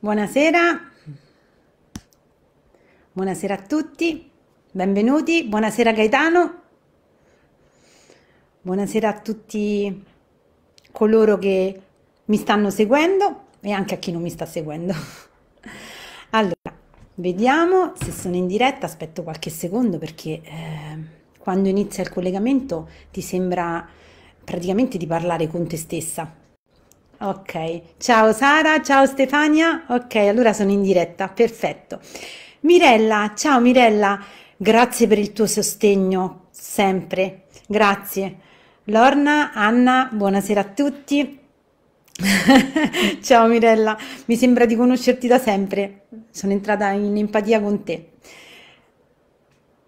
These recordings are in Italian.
Buonasera, buonasera a tutti, benvenuti, buonasera Gaetano, buonasera a tutti coloro che mi stanno seguendo e anche a chi non mi sta seguendo. Allora, vediamo se sono in diretta, aspetto qualche secondo perché eh, quando inizia il collegamento ti sembra praticamente di parlare con te stessa Ok, ciao Sara, ciao Stefania. Ok, allora sono in diretta, perfetto. Mirella, ciao Mirella, grazie per il tuo sostegno, sempre. Grazie. Lorna, Anna, buonasera a tutti. Ciao Mirella, mi sembra di conoscerti da sempre, sono entrata in empatia con te.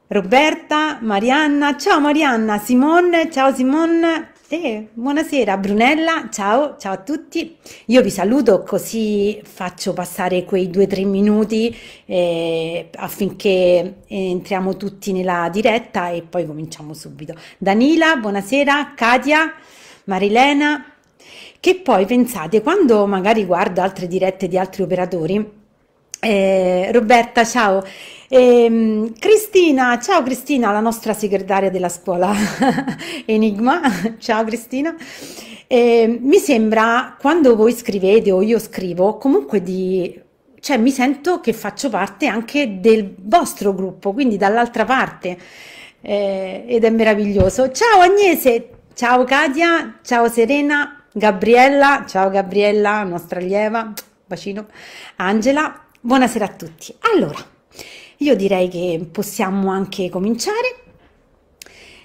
Roberta, Marianna, ciao Marianna, Simone, ciao Simone, Namaste, buonasera Brunella, ciao, ciao a tutti. Io vi saluto così faccio passare quei due o tre minuti eh, affinché entriamo tutti nella diretta e poi cominciamo subito. Danila, buonasera, Katia, Marilena, che poi pensate quando magari guardo altre dirette di altri operatori, eh, Roberta, ciao. E, ehm, Cristina, ciao Cristina, la nostra segretaria della scuola Enigma, ciao Cristina. E, ehm, mi sembra quando voi scrivete o io scrivo comunque di cioè mi sento che faccio parte anche del vostro gruppo, quindi dall'altra parte eh, ed è meraviglioso. Ciao Agnese, ciao Katia, ciao Serena, Gabriella, ciao Gabriella, nostra allieva, bacino, Angela, buonasera a tutti. Allora, io direi che possiamo anche cominciare.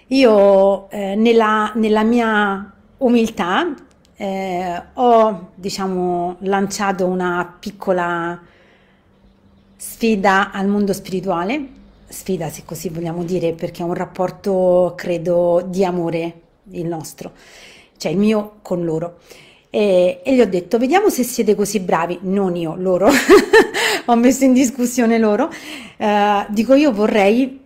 Io eh, nella, nella, mia umiltà eh, ho, diciamo, lanciato una piccola sfida al mondo spirituale, sfida se così vogliamo dire, perché è un rapporto, credo, di amore il nostro, cioè il mio con loro e, e gli ho detto vediamo se siete così bravi, non io, loro, ho messo in discussione loro, uh, dico io vorrei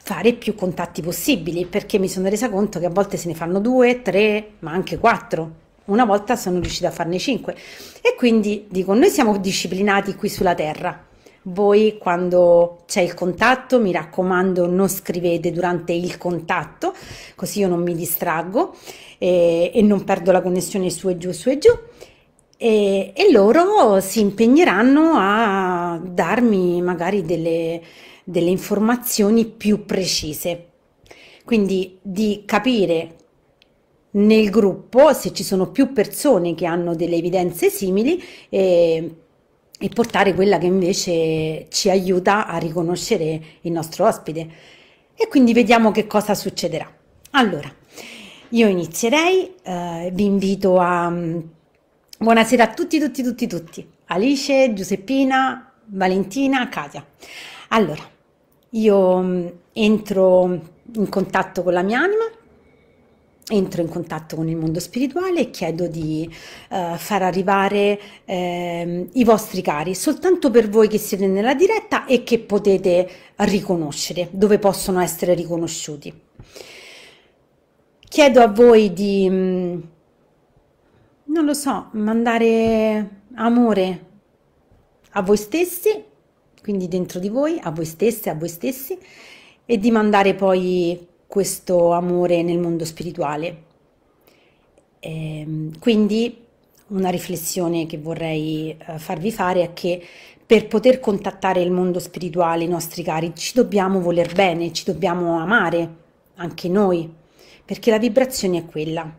fare più contatti possibili perché mi sono resa conto che a volte se ne fanno due, tre, ma anche quattro. Una volta sono riuscita a farne cinque. E quindi dico, noi siamo disciplinati qui sulla terra. Voi quando c'è il contatto, mi raccomando, non scrivete durante il contatto, così io non mi distraggo e, e non perdo la connessione su e giù, su e giù. E, e, loro si impegneranno a darmi magari delle, delle informazioni più precise. Quindi di capire nel gruppo se ci sono più persone che hanno delle evidenze simili e, e portare quella che invece ci aiuta a riconoscere il nostro ospite. E quindi vediamo che cosa succederà. Allora, io inizierei, eh, vi invito a... Mm, buonasera a tutti, tutti, tutti, tutti. Alice, Giuseppina, Valentina, Katia. Allora, io mm, entro in contatto con la mia anima, entro in contatto con il mondo spirituale e chiedo di uh, far arrivare eh, i vostri cari soltanto per voi che siete nella diretta e che potete riconoscere, dove possono essere riconosciuti chiedo a voi di, mm, non lo so, mandare amore a voi stessi, quindi dentro di voi, a voi stesse, a voi stessi, e di mandare poi questo amore nel mondo spirituale. E, ehm, quindi una riflessione che vorrei eh, farvi fare è che per poter contattare il mondo spirituale, i nostri cari, ci dobbiamo voler bene, ci dobbiamo amare anche noi perché la vibrazione è quella.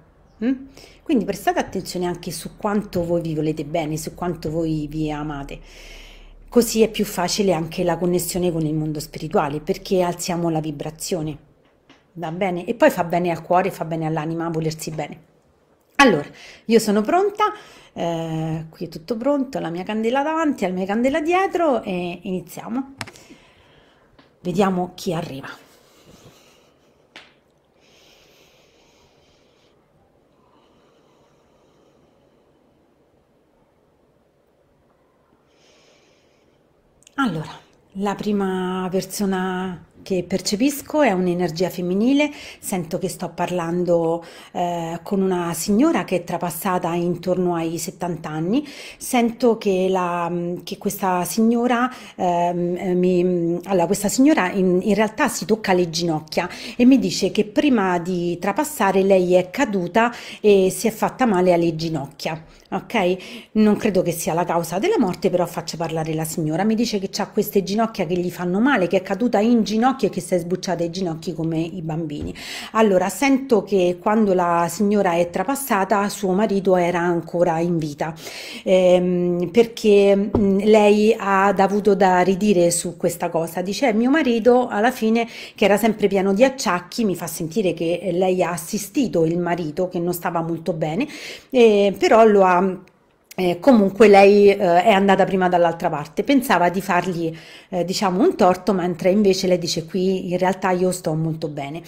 Mm? Quindi prestate attenzione anche su quanto voi vi volete bene, su quanto voi vi amate. Così è più facile anche la connessione con il mondo spirituale perché alziamo la vibrazione. Va bene? E poi fa bene al cuore, fa bene all'anima volersi bene. Allora, io sono pronta, eh, qui è tutto pronto, la mia candela davanti, la mia candela dietro e iniziamo. Vediamo chi arriva. Allora, la prima persona che percepisco è un'energia femminile, sento che sto parlando eh, con una signora che è trapassata intorno ai 70 anni, sento che, la, mm, che questa signora, ehm, eh, mi, mm, allora, questa signora in, in, realtà si tocca le ginocchia e mi dice che prima di trapassare lei è caduta e si è fatta male alle ginocchia ok? Non credo che sia la causa della morte, però faccio parlare la signora. Mi dice che ha queste ginocchia che gli fanno male, che è caduta in ginocchio e che si è sbucciata i ginocchi come i bambini. Allora, sento che quando la signora è trapassata, suo marito era ancora in vita, ehm, perché mm, lei ha avuto da ridire su questa cosa. Dice, eh, mio marito alla fine, che era sempre pieno di acciacchi, mi fa sentire che lei ha assistito il marito, che non stava molto bene, eh, però lo ha Um, Eh, comunque lei eh, è andata prima dall'altra parte, pensava di fargli eh, diciamo un torto, mentre invece lei dice qui in realtà io sto molto bene.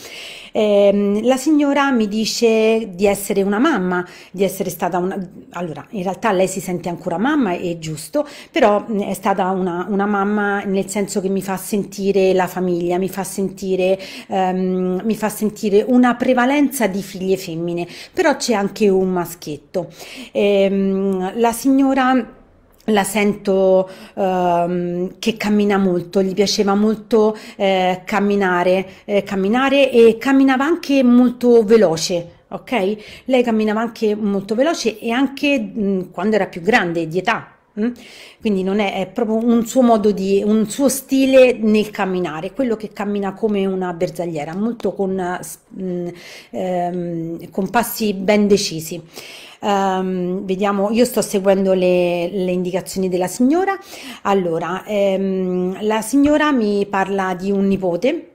Ehm, la signora mi dice di essere una mamma, di essere stata una... Allora, in realtà lei si sente ancora mamma, è giusto, però mm, è stata una, una mamma nel senso che mi fa sentire la famiglia, mi fa sentire, ehm, mi fa sentire una prevalenza di figlie femmine, però c'è anche un maschietto ehm, la signora la sento ehm, che cammina molto, gli piaceva molto eh, camminare, eh, camminare e camminava anche molto veloce. Ok? Lei camminava anche molto veloce e anche mh, mm, quando era più grande di età, Mm? Quindi non è, è proprio un suo modo di, un suo stile nel camminare, quello che cammina come una bersagliera, molto con, mh, mm, ehm, con passi ben decisi. Um, vediamo, io sto seguendo le, le indicazioni della signora. Allora, ehm, la signora mi parla di un nipote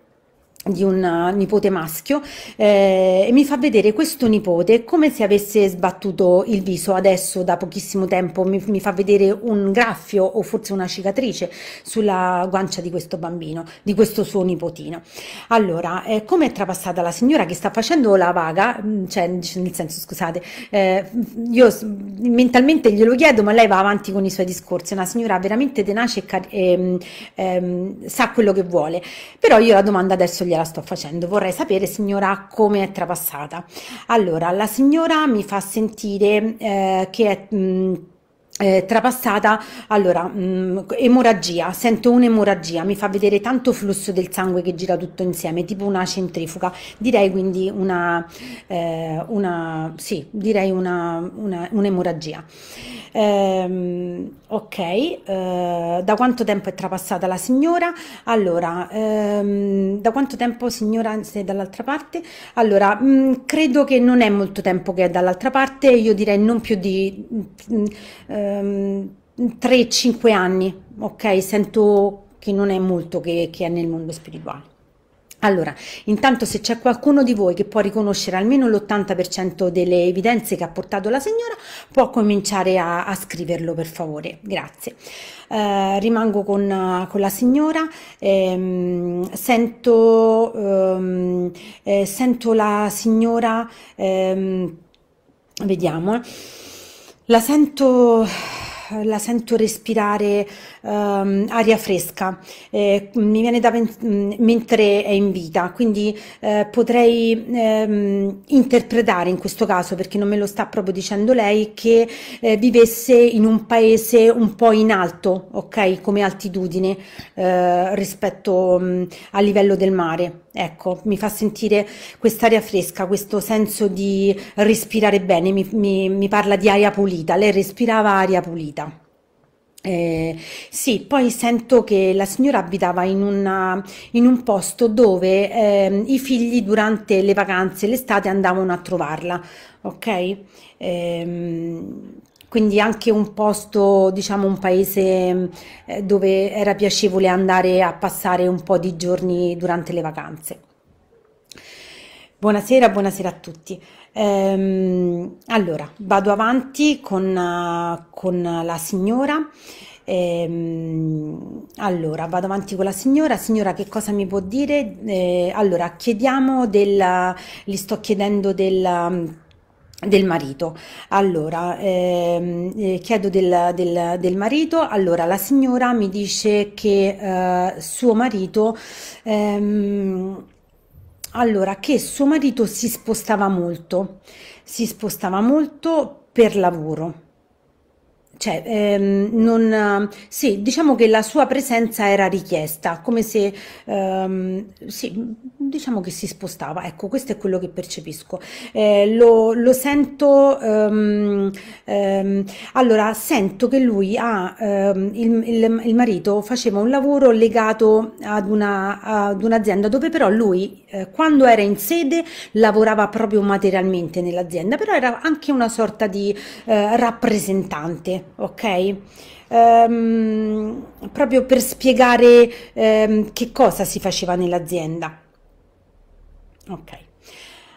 di un eh, nipote maschio eh, e mi fa vedere questo nipote come se avesse sbattuto il viso adesso da pochissimo tempo mi, mi, fa vedere un graffio o forse una cicatrice sulla guancia di questo bambino di questo suo nipotino allora eh, come è trapassata la signora che sta facendo la vaga mm, cioè nel senso scusate eh, io mentalmente glielo chiedo ma lei va avanti con i suoi discorsi è una signora veramente tenace e, e, e ehm, ehm, sa quello che vuole però io la domanda adesso gli gliela sto facendo. Vorrei sapere, signora, come è trapassata. Allora, la signora mi fa sentire eh, che è... Mh, mm, eh, trapassata, allora, mh, mm, emorragia, sento un'emorragia, mi fa vedere tanto flusso del sangue che gira tutto insieme, tipo una centrifuga, direi quindi una, eh, una sì, direi una, una, un'emorragia. Ehm, ok, eh, da quanto tempo è trapassata la signora? Allora, ehm, da quanto tempo signora è dall'altra parte? Allora, mh, mm, credo che non è molto tempo che è dall'altra parte, io direi non più di... Mh, mm, eh, ehm, 3-5 anni, ok? Sento che non è molto che, che è nel mondo spirituale. Allora, intanto se c'è qualcuno di voi che può riconoscere almeno l'80% delle evidenze che ha portato la signora, può cominciare a, a scriverlo per favore, grazie. Eh, rimango con, con, la signora, ehm, sento, ehm, eh, sento, la signora, ehm, vediamo. Eh. La sento eh, la sento respirare um, aria fresca, eh, mi viene da mm, mentre è in vita, quindi eh, potrei ehm, interpretare in questo caso, perché non me lo sta proprio dicendo lei, che eh, vivesse in un paese un po' in alto, ok, come altitudine eh, rispetto mh, mm, al livello del mare. Ecco, mi fa sentire quest'aria fresca, questo senso di respirare bene, mi, mi, mi parla di aria pulita, lei respirava aria pulita. Eh, sì, poi sento che la signora abitava in, una, in un posto dove ehm, i figli durante le vacanze, l'estate andavano a trovarla, ok? Ehm, quindi anche un posto, diciamo un paese eh, dove era piacevole andare a passare un po' di giorni durante le vacanze. Buonasera, buonasera a tutti. Ehm, allora, vado avanti con, eh, con la signora. Ehm, allora, vado avanti con la signora. Signora, che cosa mi può dire? Eh, allora, chiediamo del, gli sto chiedendo del del marito. Allora, ehm, eh, chiedo del, del, del, marito, allora la signora mi dice che eh, suo marito ehm, allora, che suo marito si spostava molto, si spostava molto per lavoro cioè, ehm, non, sì, diciamo che la sua presenza era richiesta, come se, ehm, sì, diciamo che si spostava, ecco, questo è quello che percepisco. Eh, lo, lo, sento, ehm, ehm allora, sento che lui ha, ehm, il, il, il, marito faceva un lavoro legato ad, una, ad un'azienda dove però lui, eh, quando era in sede, lavorava proprio materialmente nell'azienda, però era anche una sorta di eh, rappresentante ok? Ehm, proprio per spiegare ehm, che cosa si faceva nell'azienda. Ok,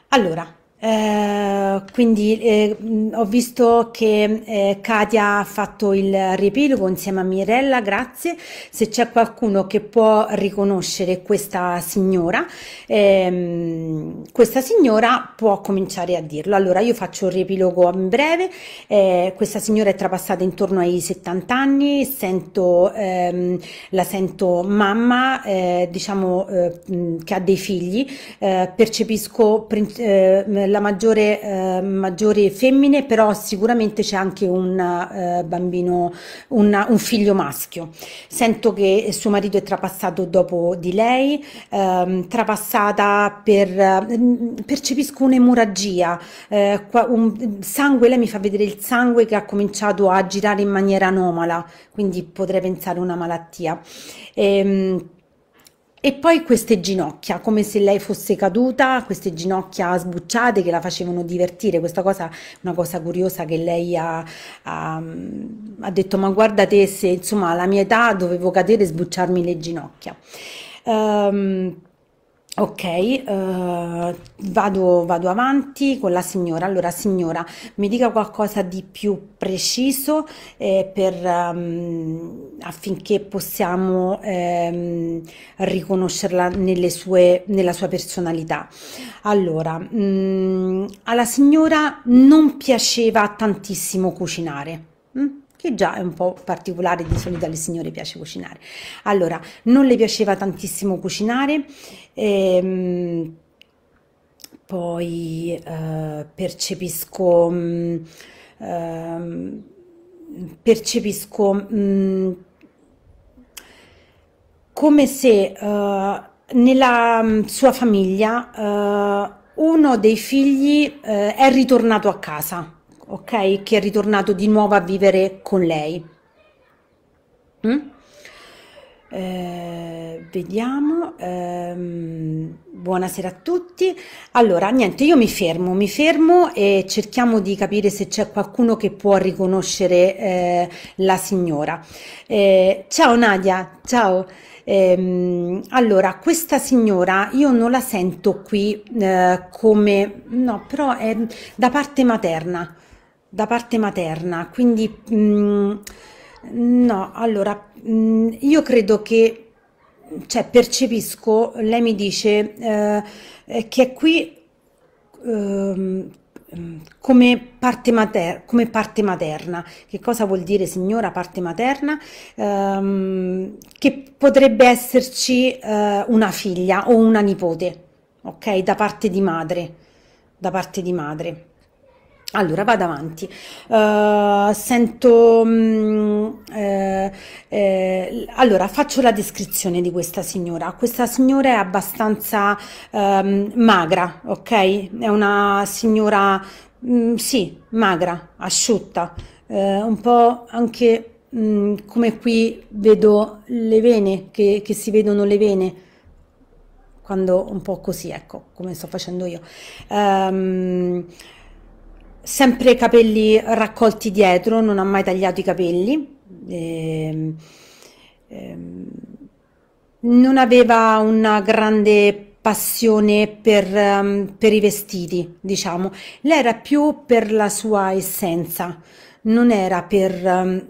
allora eh, quindi eh, ho visto che eh, Katia ha fatto il riepilogo insieme a Mirella, grazie. Se c'è qualcuno che può riconoscere questa signora, ehm, questa signora può cominciare a dirlo. Allora io faccio il riepilogo in breve, eh, questa signora è trapassata intorno ai 70 anni, sento, ehm, la sento mamma, eh, diciamo che ha dei figli, percepisco eh, la maggiore, eh, maggiore femmine, però sicuramente c'è anche un eh, bambino, un, un, figlio maschio. Sento che suo marito è trapassato dopo di lei, ehm, trapassata per, mm, percepisco un'emorragia, eh, un sangue, lei mi fa vedere il sangue che ha cominciato a girare in maniera anomala, quindi potrei pensare una malattia. Ehm, e poi queste ginocchia, come se lei fosse caduta, queste ginocchia sbucciate che la facevano divertire. Questa cosa, una cosa curiosa che lei ha, ha, ha detto, ma guarda te, se insomma alla mia età dovevo cadere e sbucciarmi le ginocchia. Um, Ok, eh, vado, vado, avanti con la signora. Allora, signora, mi dica qualcosa di più preciso eh, per, um, affinché possiamo ehm, riconoscerla sue, nella sua personalità. Allora, mh, mm, alla signora non piaceva tantissimo cucinare. Mh? Mm? che già è un po' particolare, di solito alle signore piace cucinare. Allora, non le piaceva tantissimo cucinare, ehm, poi eh, percepisco... Mh, mm, ehm, percepisco mh, mm, come se uh, nella mm, sua famiglia uh, uno dei figli uh, è ritornato a casa ok? Che è ritornato di nuovo a vivere con lei. Mm? Eh, vediamo, ehm, buonasera a tutti. Allora, niente, io mi fermo, mi fermo e cerchiamo di capire se c'è qualcuno che può riconoscere eh, la signora. Eh, ciao Nadia, ciao. Ehm, allora, questa signora io non la sento qui eh, come, no, però è da parte materna da parte materna, quindi mh, mm, no, allora mh, mm, io credo che, cioè percepisco, lei mi dice eh, che è qui ehm, come parte, mater come parte materna. Che cosa vuol dire signora parte materna? Eh, che potrebbe esserci eh, una figlia o una nipote, ok? Da parte di madre, da parte di madre. Allora, vado avanti. Uh, sento, mh, mm, eh, eh, allora, faccio la descrizione di questa signora. Questa signora è abbastanza um, magra, ok? È una signora, mh, mm, sì, magra, asciutta, eh, un po' anche mh, mm, come qui vedo le vene, che, che si vedono le vene quando un po' così, ecco, come sto facendo io. Um, sempre i capelli raccolti dietro, non ha mai tagliato i capelli, eh, eh, non aveva una grande passione per, ehm, per, i vestiti, diciamo, lei era più per la sua essenza, non era per... Ehm,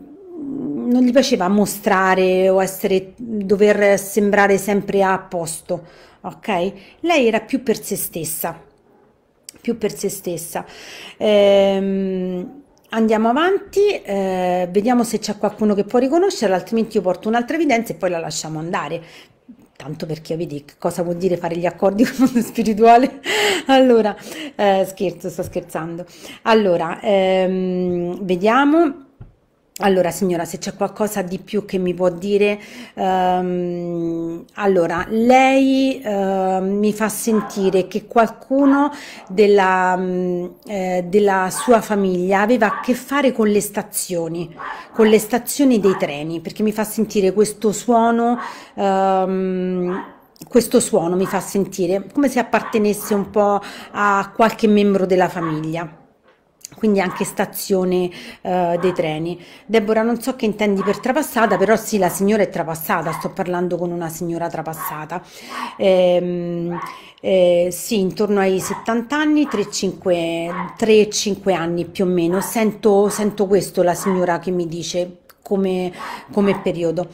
non gli piaceva mostrare o essere, dover sembrare sempre a posto, ok? Lei era più per se stessa più per se stessa. Ehm, andiamo avanti, eh, vediamo se c'è qualcuno che può riconoscerla, altrimenti io porto un'altra evidenza e poi la lasciamo andare. Tanto perché vedi cosa vuol dire fare gli accordi con il spirituale. allora, eh, scherzo, sto scherzando. Allora, ehm, vediamo. Allora signora, se c'è qualcosa di più che mi può dire, ehm, allora lei eh, mi fa sentire che qualcuno della, mm, eh, della, sua famiglia aveva a che fare con le stazioni, con le stazioni dei treni, perché mi fa sentire questo suono, ehm, questo suono mi fa sentire come se appartenesse un po' a qualche membro della famiglia quindi anche stazione eh, dei treni. Debora, non so che intendi per trapassata, però sì, la signora è trapassata, sto parlando con una signora trapassata. Ehm, eh, sì, intorno ai 70 anni, 3-5 anni più o meno. Sento, sento questo la signora che mi dice come, come periodo.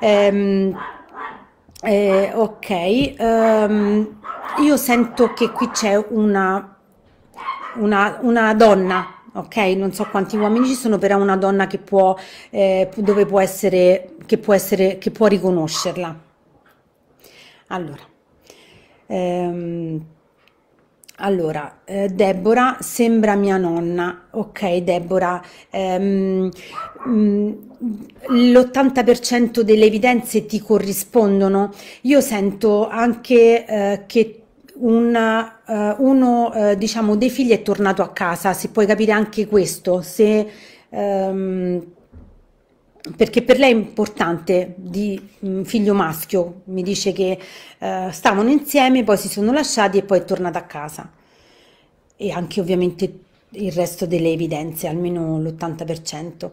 Ehm, eh, ok, um, io sento che qui c'è una una, una donna ok? Non so quanti uomini ci sono, però una donna che può, eh, dove può essere, che può essere, che può riconoscerla. Allora, ehm, allora eh, Deborah sembra mia nonna, ok Deborah, ehm, mm, l'80% delle evidenze ti corrispondono. Io sento anche eh, che un, uh, uno uh, diciamo, dei figli è tornato a casa, se puoi capire anche questo, se, um, perché per lei è importante di um, figlio maschio, mi dice che uh, stavano insieme, poi si sono lasciati e poi è tornato a casa. E anche ovviamente il resto delle evidenze, almeno l'80%.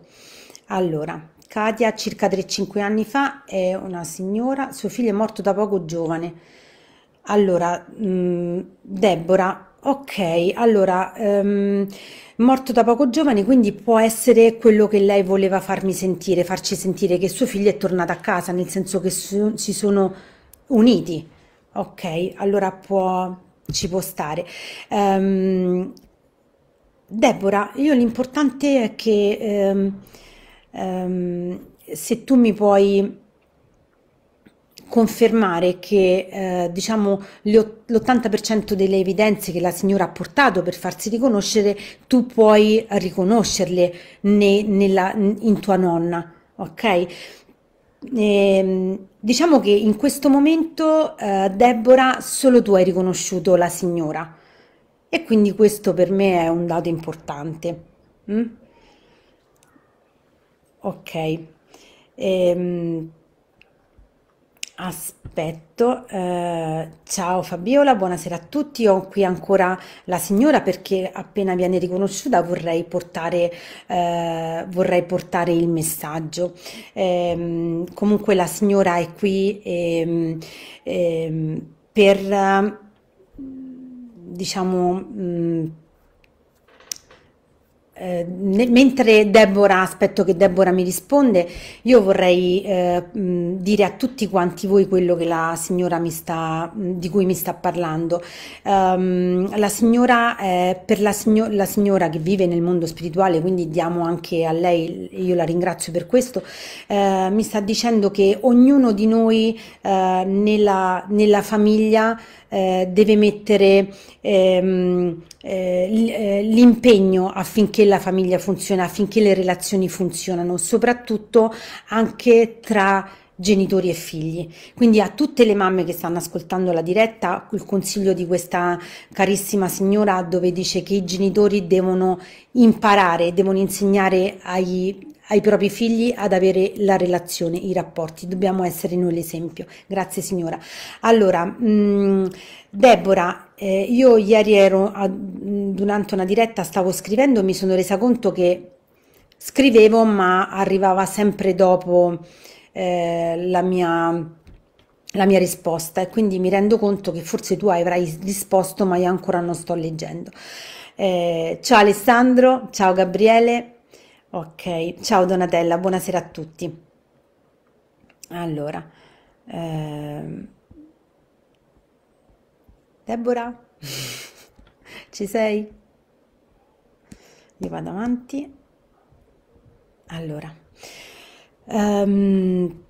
Allora, Katia circa 3-5 anni fa è una signora, suo figlio è morto da poco giovane allora, mhmm, Deborah, okay, allora, ehm, morto da poco giovane, quindi può essere quello che lei voleva farmi sentire, farci sentire che suo figlio è tornato a casa, nel senso che su- si sono uniti. Ok, allora può ci può stare. Ehm, Deborah, io l'importante è che, ehm, ehm, se tu mi puoi confermare che eh, diciamo, l'80% delle evidenze che la signora ha portato per farsi riconoscere, tu puoi riconoscerle ne, nella, in tua nonna, ok? E, ehm, diciamo che in questo momento, eh, Deborah, solo tu hai riconosciuto la signora e quindi questo per me è un dato importante. Mm? Ok. Ehm, Aspetto, eh, ciao Fabiola, buonasera a tutti. Ho qui ancora la signora perché appena viene riconosciuta vorrei portare, eh, vorrei portare il messaggio. Eh, comunque la signora è qui ehm, ehm, per, diciamo, mh, mm, eh, mentre Deborah, aspetto che Deborah mi risponde, io vorrei eh, dire a tutti quanti voi quello che la signora mi sta, di cui mi sta parlando. Um, la signora, eh, per la, signo la, signora che vive nel mondo spirituale, quindi diamo anche a lei, io la ringrazio per questo, eh, mi sta dicendo che ognuno di noi eh, nella, nella famiglia eh, deve mettere ehm, eh, eh, l'impegno affinché la famiglia funziona, affinché le relazioni funzionano, soprattutto anche tra genitori e figli. Quindi a tutte le mamme che stanno ascoltando la diretta, il consiglio di questa carissima signora dove dice che i genitori devono imparare, devono insegnare ai ai propri figli ad avere la relazione, i rapporti. Dobbiamo essere noi l'esempio. Grazie signora. Allora, mh, mm, Deborah, eh, io ieri ero a, mm, durante una diretta, stavo scrivendo mi sono resa conto che scrivevo ma arrivava sempre dopo eh, la mia la mia risposta e quindi mi rendo conto che forse tu avrai risposto ma io ancora non sto leggendo. Eh, ciao Alessandro, ciao Gabriele, Ok, ciao Donatella, buonasera a tutti. Allora, ehm... Deborah, ci sei? Io vado avanti. Allora, ehm...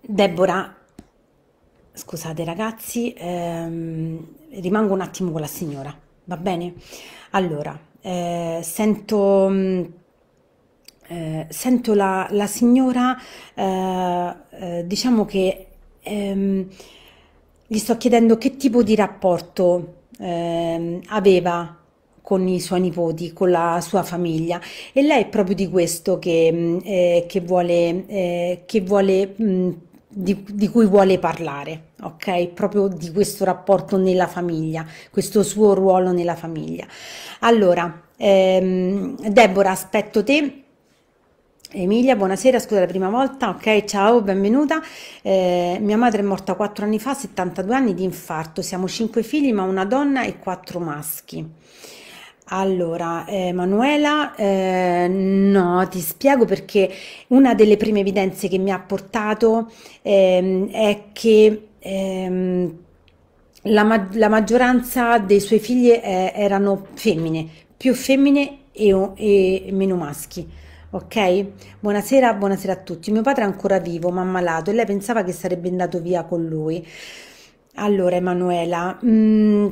Deborah, scusate ragazzi, ehm... rimango un attimo con la signora, va bene? Allora, eh, sento, mm, eh, sento la, la signora, eh, eh, diciamo che ehm, gli sto chiedendo che tipo di rapporto ehm, aveva con i suoi nipoti, con la sua famiglia e lei è proprio di questo che, mm, eh, che vuole, eh, che vuole mh, mm, di, di cui vuole parlare ok? Proprio di questo rapporto nella famiglia, questo suo ruolo nella famiglia. Allora, ehm, Deborah, aspetto te. Emilia, buonasera, scusa la prima volta, ok, ciao, benvenuta. Eh, mia madre è morta 4 anni fa, 72 anni di infarto, siamo 5 figli, ma una donna e 4 maschi. Allora, eh, Manuela, eh, no, ti spiego perché una delle prime evidenze che mi ha portato eh, è che ehm, la, ma- la, maggioranza dei suoi figli eh, erano femmine, più femmine e, e meno maschi. Ok? Buonasera, buonasera a tutti. Mio padre è ancora vivo, ma ammalato e lei pensava che sarebbe andato via con lui. Allora, Emanuela, mh, mm,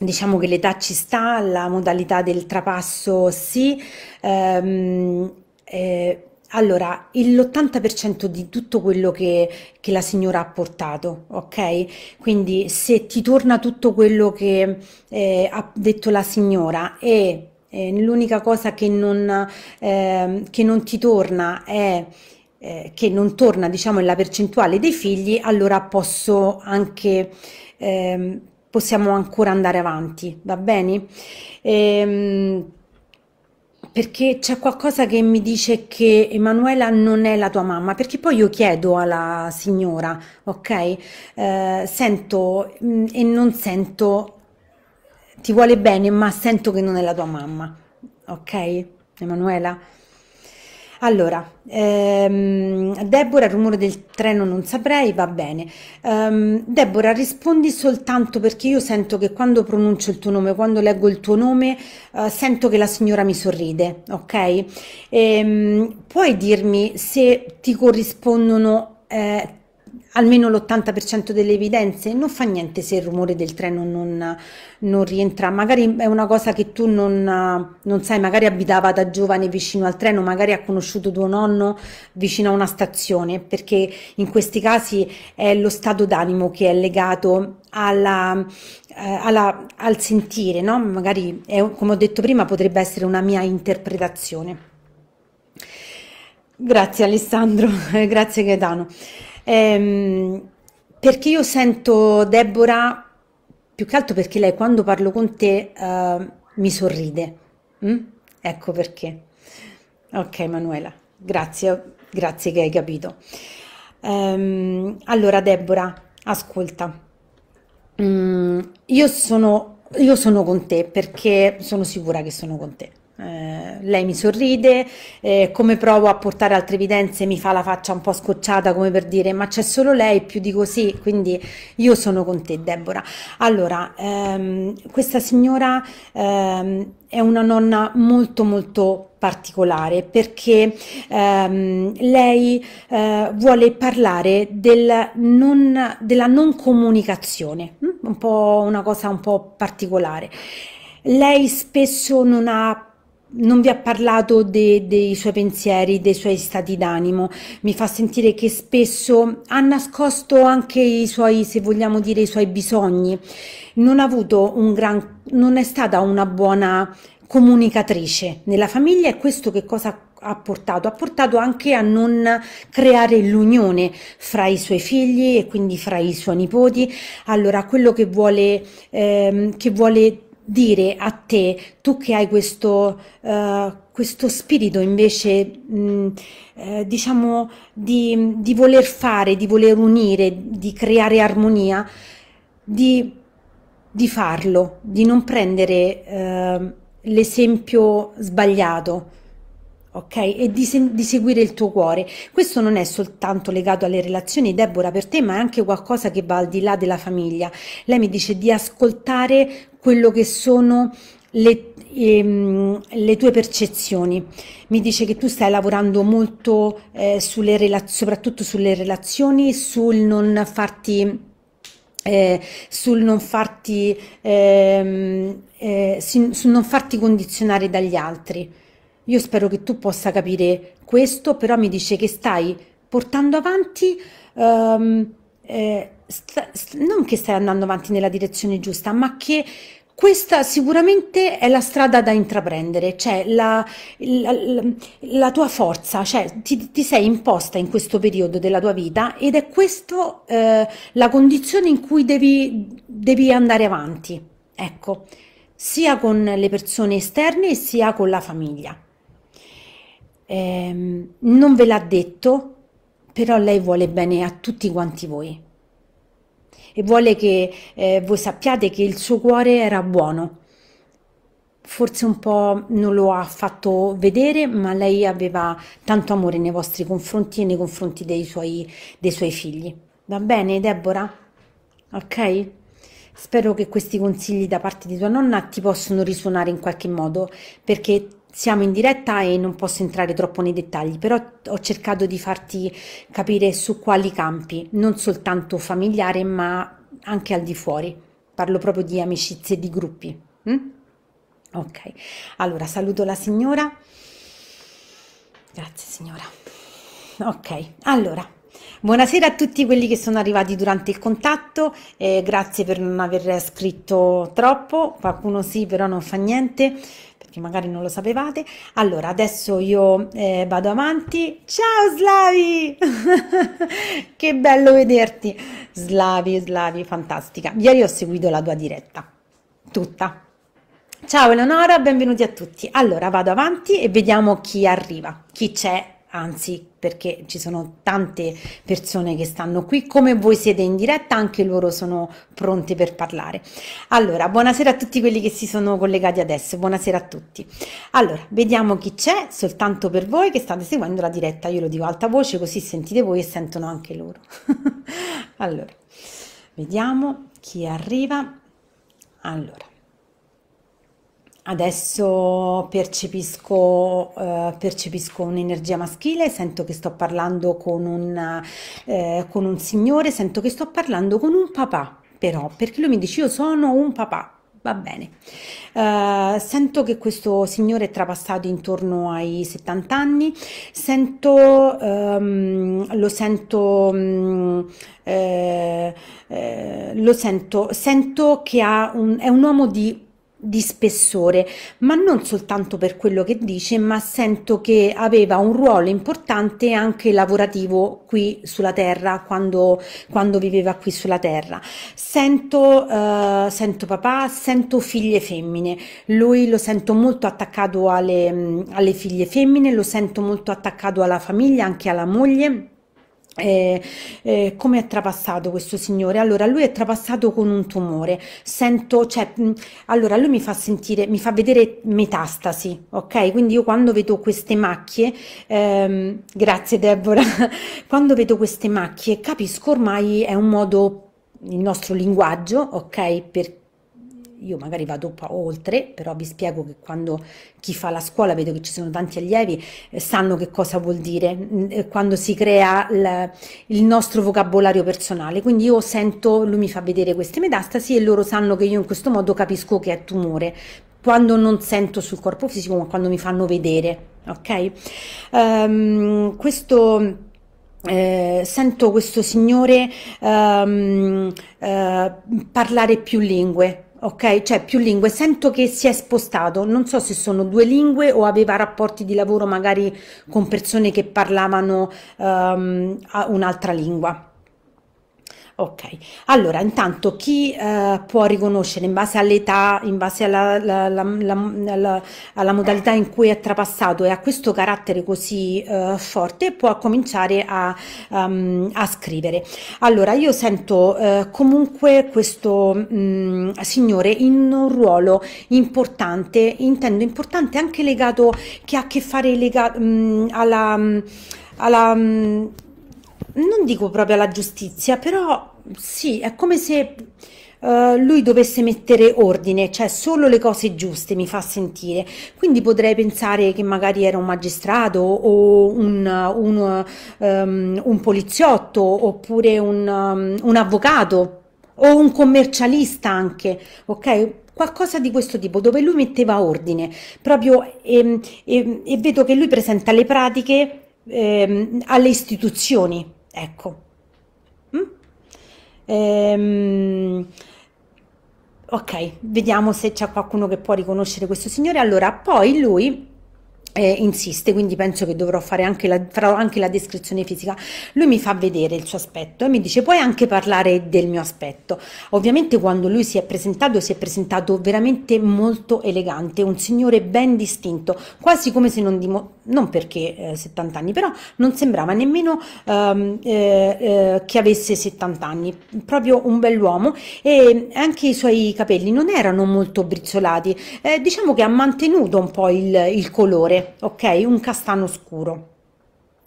diciamo che l'età ci sta, la modalità del trapasso sì, ehm, eh, allora, l'80% di tutto quello che, che, la signora ha portato, ok? Quindi se ti torna tutto quello che eh, ha detto la signora e eh, l'unica cosa che non, eh, che non, ti torna è eh, che non torna, diciamo, la percentuale dei figli, allora posso anche ehm, possiamo ancora andare avanti, va bene? Ehm, perché c'è qualcosa che mi dice che Emanuela non è la tua mamma, perché poi io chiedo alla signora, ok? Eh, sento mh, mm, e non sento, ti vuole bene, ma sento che non è la tua mamma, ok? Emanuela? Allora, ehm, Deborah, il rumore del treno non saprei, va bene. Ehm, Deborah, rispondi soltanto perché io sento che quando pronuncio il tuo nome, quando leggo il tuo nome, eh, sento che la signora mi sorride, ok? Ehm, puoi dirmi se ti corrispondono eh, almeno l'80% delle evidenze, non fa niente se il rumore del treno non, non rientra, magari è una cosa che tu non, non, sai, magari abitava da giovane vicino al treno, magari ha conosciuto tuo nonno vicino a una stazione, perché in questi casi è lo stato d'animo che è legato alla, eh, alla, al sentire, no? magari è, come ho detto prima potrebbe essere una mia interpretazione. Grazie Alessandro, grazie Gaetano. Ehm, perché io sento Deborah, più che altro perché lei quando parlo con te eh, mi sorride. Mm? Ecco perché. Ok, Manuela, grazie, grazie che hai capito. Ehm, allora, Deborah, ascolta. Mm, io sono io sono con te perché sono sicura che sono con te. Eh, lei mi sorride, eh, come provo a portare altre evidenze mi fa la faccia un po' scocciata come per dire ma c'è solo lei più di così, quindi io sono con te Deborah. Allora, ehm, questa signora ehm, è una nonna molto molto particolare perché ehm, lei eh, vuole parlare del non, della non comunicazione, hm? un po' una cosa un po' particolare. Lei spesso non ha non vi ha parlato de, dei suoi pensieri, dei suoi stati d'animo, mi fa sentire che spesso ha nascosto anche i suoi, se vogliamo dire, i suoi bisogni, non ha avuto un gran, non è stata una buona comunicatrice nella famiglia e questo che cosa ha portato? Ha portato anche a non creare l'unione fra i suoi figli e quindi fra i suoi nipoti. Allora, quello che vuole, ehm, che vuole dire a te, tu che hai questo, uh, questo spirito invece, mh, mm, eh, diciamo, di, di, voler fare, di voler unire, di creare armonia, di, di farlo, di non prendere uh, l'esempio sbagliato ok? E di, di, seguire il tuo cuore. Questo non è soltanto legato alle relazioni, Deborah, per te, ma è anche qualcosa che va al di là della famiglia. Lei mi dice di ascoltare quello che sono le, ehm, le tue percezioni. Mi dice che tu stai lavorando molto eh, sulle relazioni, soprattutto sulle relazioni, sul non farti... Eh, sul non farti, ehm, eh, sul non farti condizionare dagli altri. Io spero che tu possa capire questo, però mi dice che stai portando avanti, um, eh, st st non che stai andando avanti nella direzione giusta, ma che questa sicuramente è la strada da intraprendere, cioè la, la, la, la tua forza, cioè ti, ti, sei imposta in questo periodo della tua vita ed è questa eh, la condizione in cui devi, devi andare avanti, ecco, sia con le persone esterne sia con la famiglia eh, non ve l'ha detto, però lei vuole bene a tutti quanti voi e vuole che eh, voi sappiate che il suo cuore era buono. Forse un po' non lo ha fatto vedere, ma lei aveva tanto amore nei vostri confronti e nei confronti dei suoi, dei suoi figli. Va bene, Deborah? Ok? Spero che questi consigli da parte di tua nonna ti possano risuonare in qualche modo, perché siamo in diretta e non posso entrare troppo nei dettagli, però ho cercato di farti capire su quali campi, non soltanto familiare, ma anche al di fuori. Parlo proprio di amicizie e di gruppi. Mm? Ok, allora saluto la signora. Grazie signora. Ok, allora Buonasera a tutti quelli che sono arrivati durante il contatto, eh, grazie per non aver scritto troppo, qualcuno sì però non fa niente, perché certo, magari non lo sapevate. Allora, adesso io eh, vado avanti. Ciao Slavi! che bello vederti! Slavi, Slavi, fantastica. Ieri ho seguito la tua diretta, tutta. Ciao Eleonora, benvenuti a tutti. Allora, vado avanti e vediamo chi arriva, chi c'è anzi perché ci sono tante persone che stanno qui, come voi siete in diretta, anche loro sono pronti per parlare. Allora, buonasera a tutti quelli che si sono collegati adesso, buonasera a tutti. Allora, vediamo chi c'è, soltanto per voi che state seguendo la diretta, io lo dico alta voce così sentite voi e sentono anche loro. allora, vediamo chi arriva. Allora. Adesso percepisco, eh, percepisco un'energia maschile, sento che sto parlando con un, eh, con un signore, sento che sto parlando con un papà, però, perché lui mi dice io sono un papà, va bene. Uh, sento che questo signore è trapassato intorno ai 70 anni, sento, um, lo sento, um, eh, eh, lo sento, sento che un, è un uomo di di spessore, ma non soltanto per quello che dice, ma sento che aveva un ruolo importante anche lavorativo qui sulla terra, quando, quando viveva qui sulla terra. Sento, eh, sento papà, sento figlie femmine, lui lo sento molto attaccato alle, alle figlie femmine, lo sento molto attaccato alla famiglia, anche alla moglie eh, eh, come è trapassato questo signore? Allora, lui è trapassato con un tumore. Sento, cioè, mh, allora lui mi fa sentire, mi fa vedere metastasi, ok? Quindi io quando vedo queste macchie, ehm, grazie Deborah, quando vedo queste macchie capisco ormai è un modo il nostro linguaggio, ok? Per io magari vado oltre, però vi spiego che quando chi fa la scuola vedo che ci sono tanti allievi, eh, sanno che cosa vuol dire mh, mm, eh, quando si crea l, il nostro vocabolario personale. Quindi io sento, lui mi fa vedere queste metastasi e loro sanno che io in questo modo capisco che è tumore, quando non sento sul corpo fisico, ma quando mi fanno vedere, ok? Um, questo... Eh, sento questo signore um, eh, parlare più lingue Ok, cioè più lingue. Sento che si è spostato, non so se sono due lingue o aveva rapporti di lavoro magari con persone che parlavano ehm, un'altra lingua. Ok, allora intanto chi eh, può riconoscere in base all'età, in base alla, alla, alla, alla, modalità in cui è trapassato e ha questo carattere così eh, forte può cominciare a, um, a, scrivere. Allora io sento eh, comunque questo mh, mm, signore in un ruolo importante, intendo importante anche legato, che ha a che fare lega, mh, mm, alla... Mh, mm, alla non dico proprio alla giustizia, però sì, è come se eh, lui dovesse mettere ordine, cioè solo le cose giuste mi fa sentire. Quindi potrei pensare che magari era un magistrato o un, un, um, un poliziotto oppure un, um, un avvocato o un commercialista anche, ok? qualcosa di questo tipo, dove lui metteva ordine, proprio e, ehm, e, e vedo che lui presenta le pratiche eh, alle istituzioni, Ecco. Mm? Ehm, ok, vediamo se c'è qualcuno che può riconoscere questo signore. Allora, poi lui eh, insiste, quindi penso che dovrò fare anche la, farò anche la descrizione fisica. Lui mi fa vedere il suo aspetto e mi dice: Puoi anche parlare del mio aspetto. Ovviamente, quando lui si è presentato, si è presentato veramente molto elegante, un signore ben distinto, quasi come se non dimo, non perché eh, 70 anni, però non sembrava nemmeno ehm, eh, eh che avesse 70 anni, proprio un bell'uomo. E anche i suoi capelli non erano molto brizzolati, eh, diciamo che ha mantenuto un po' il, il colore verde, ok? Un castano scuro.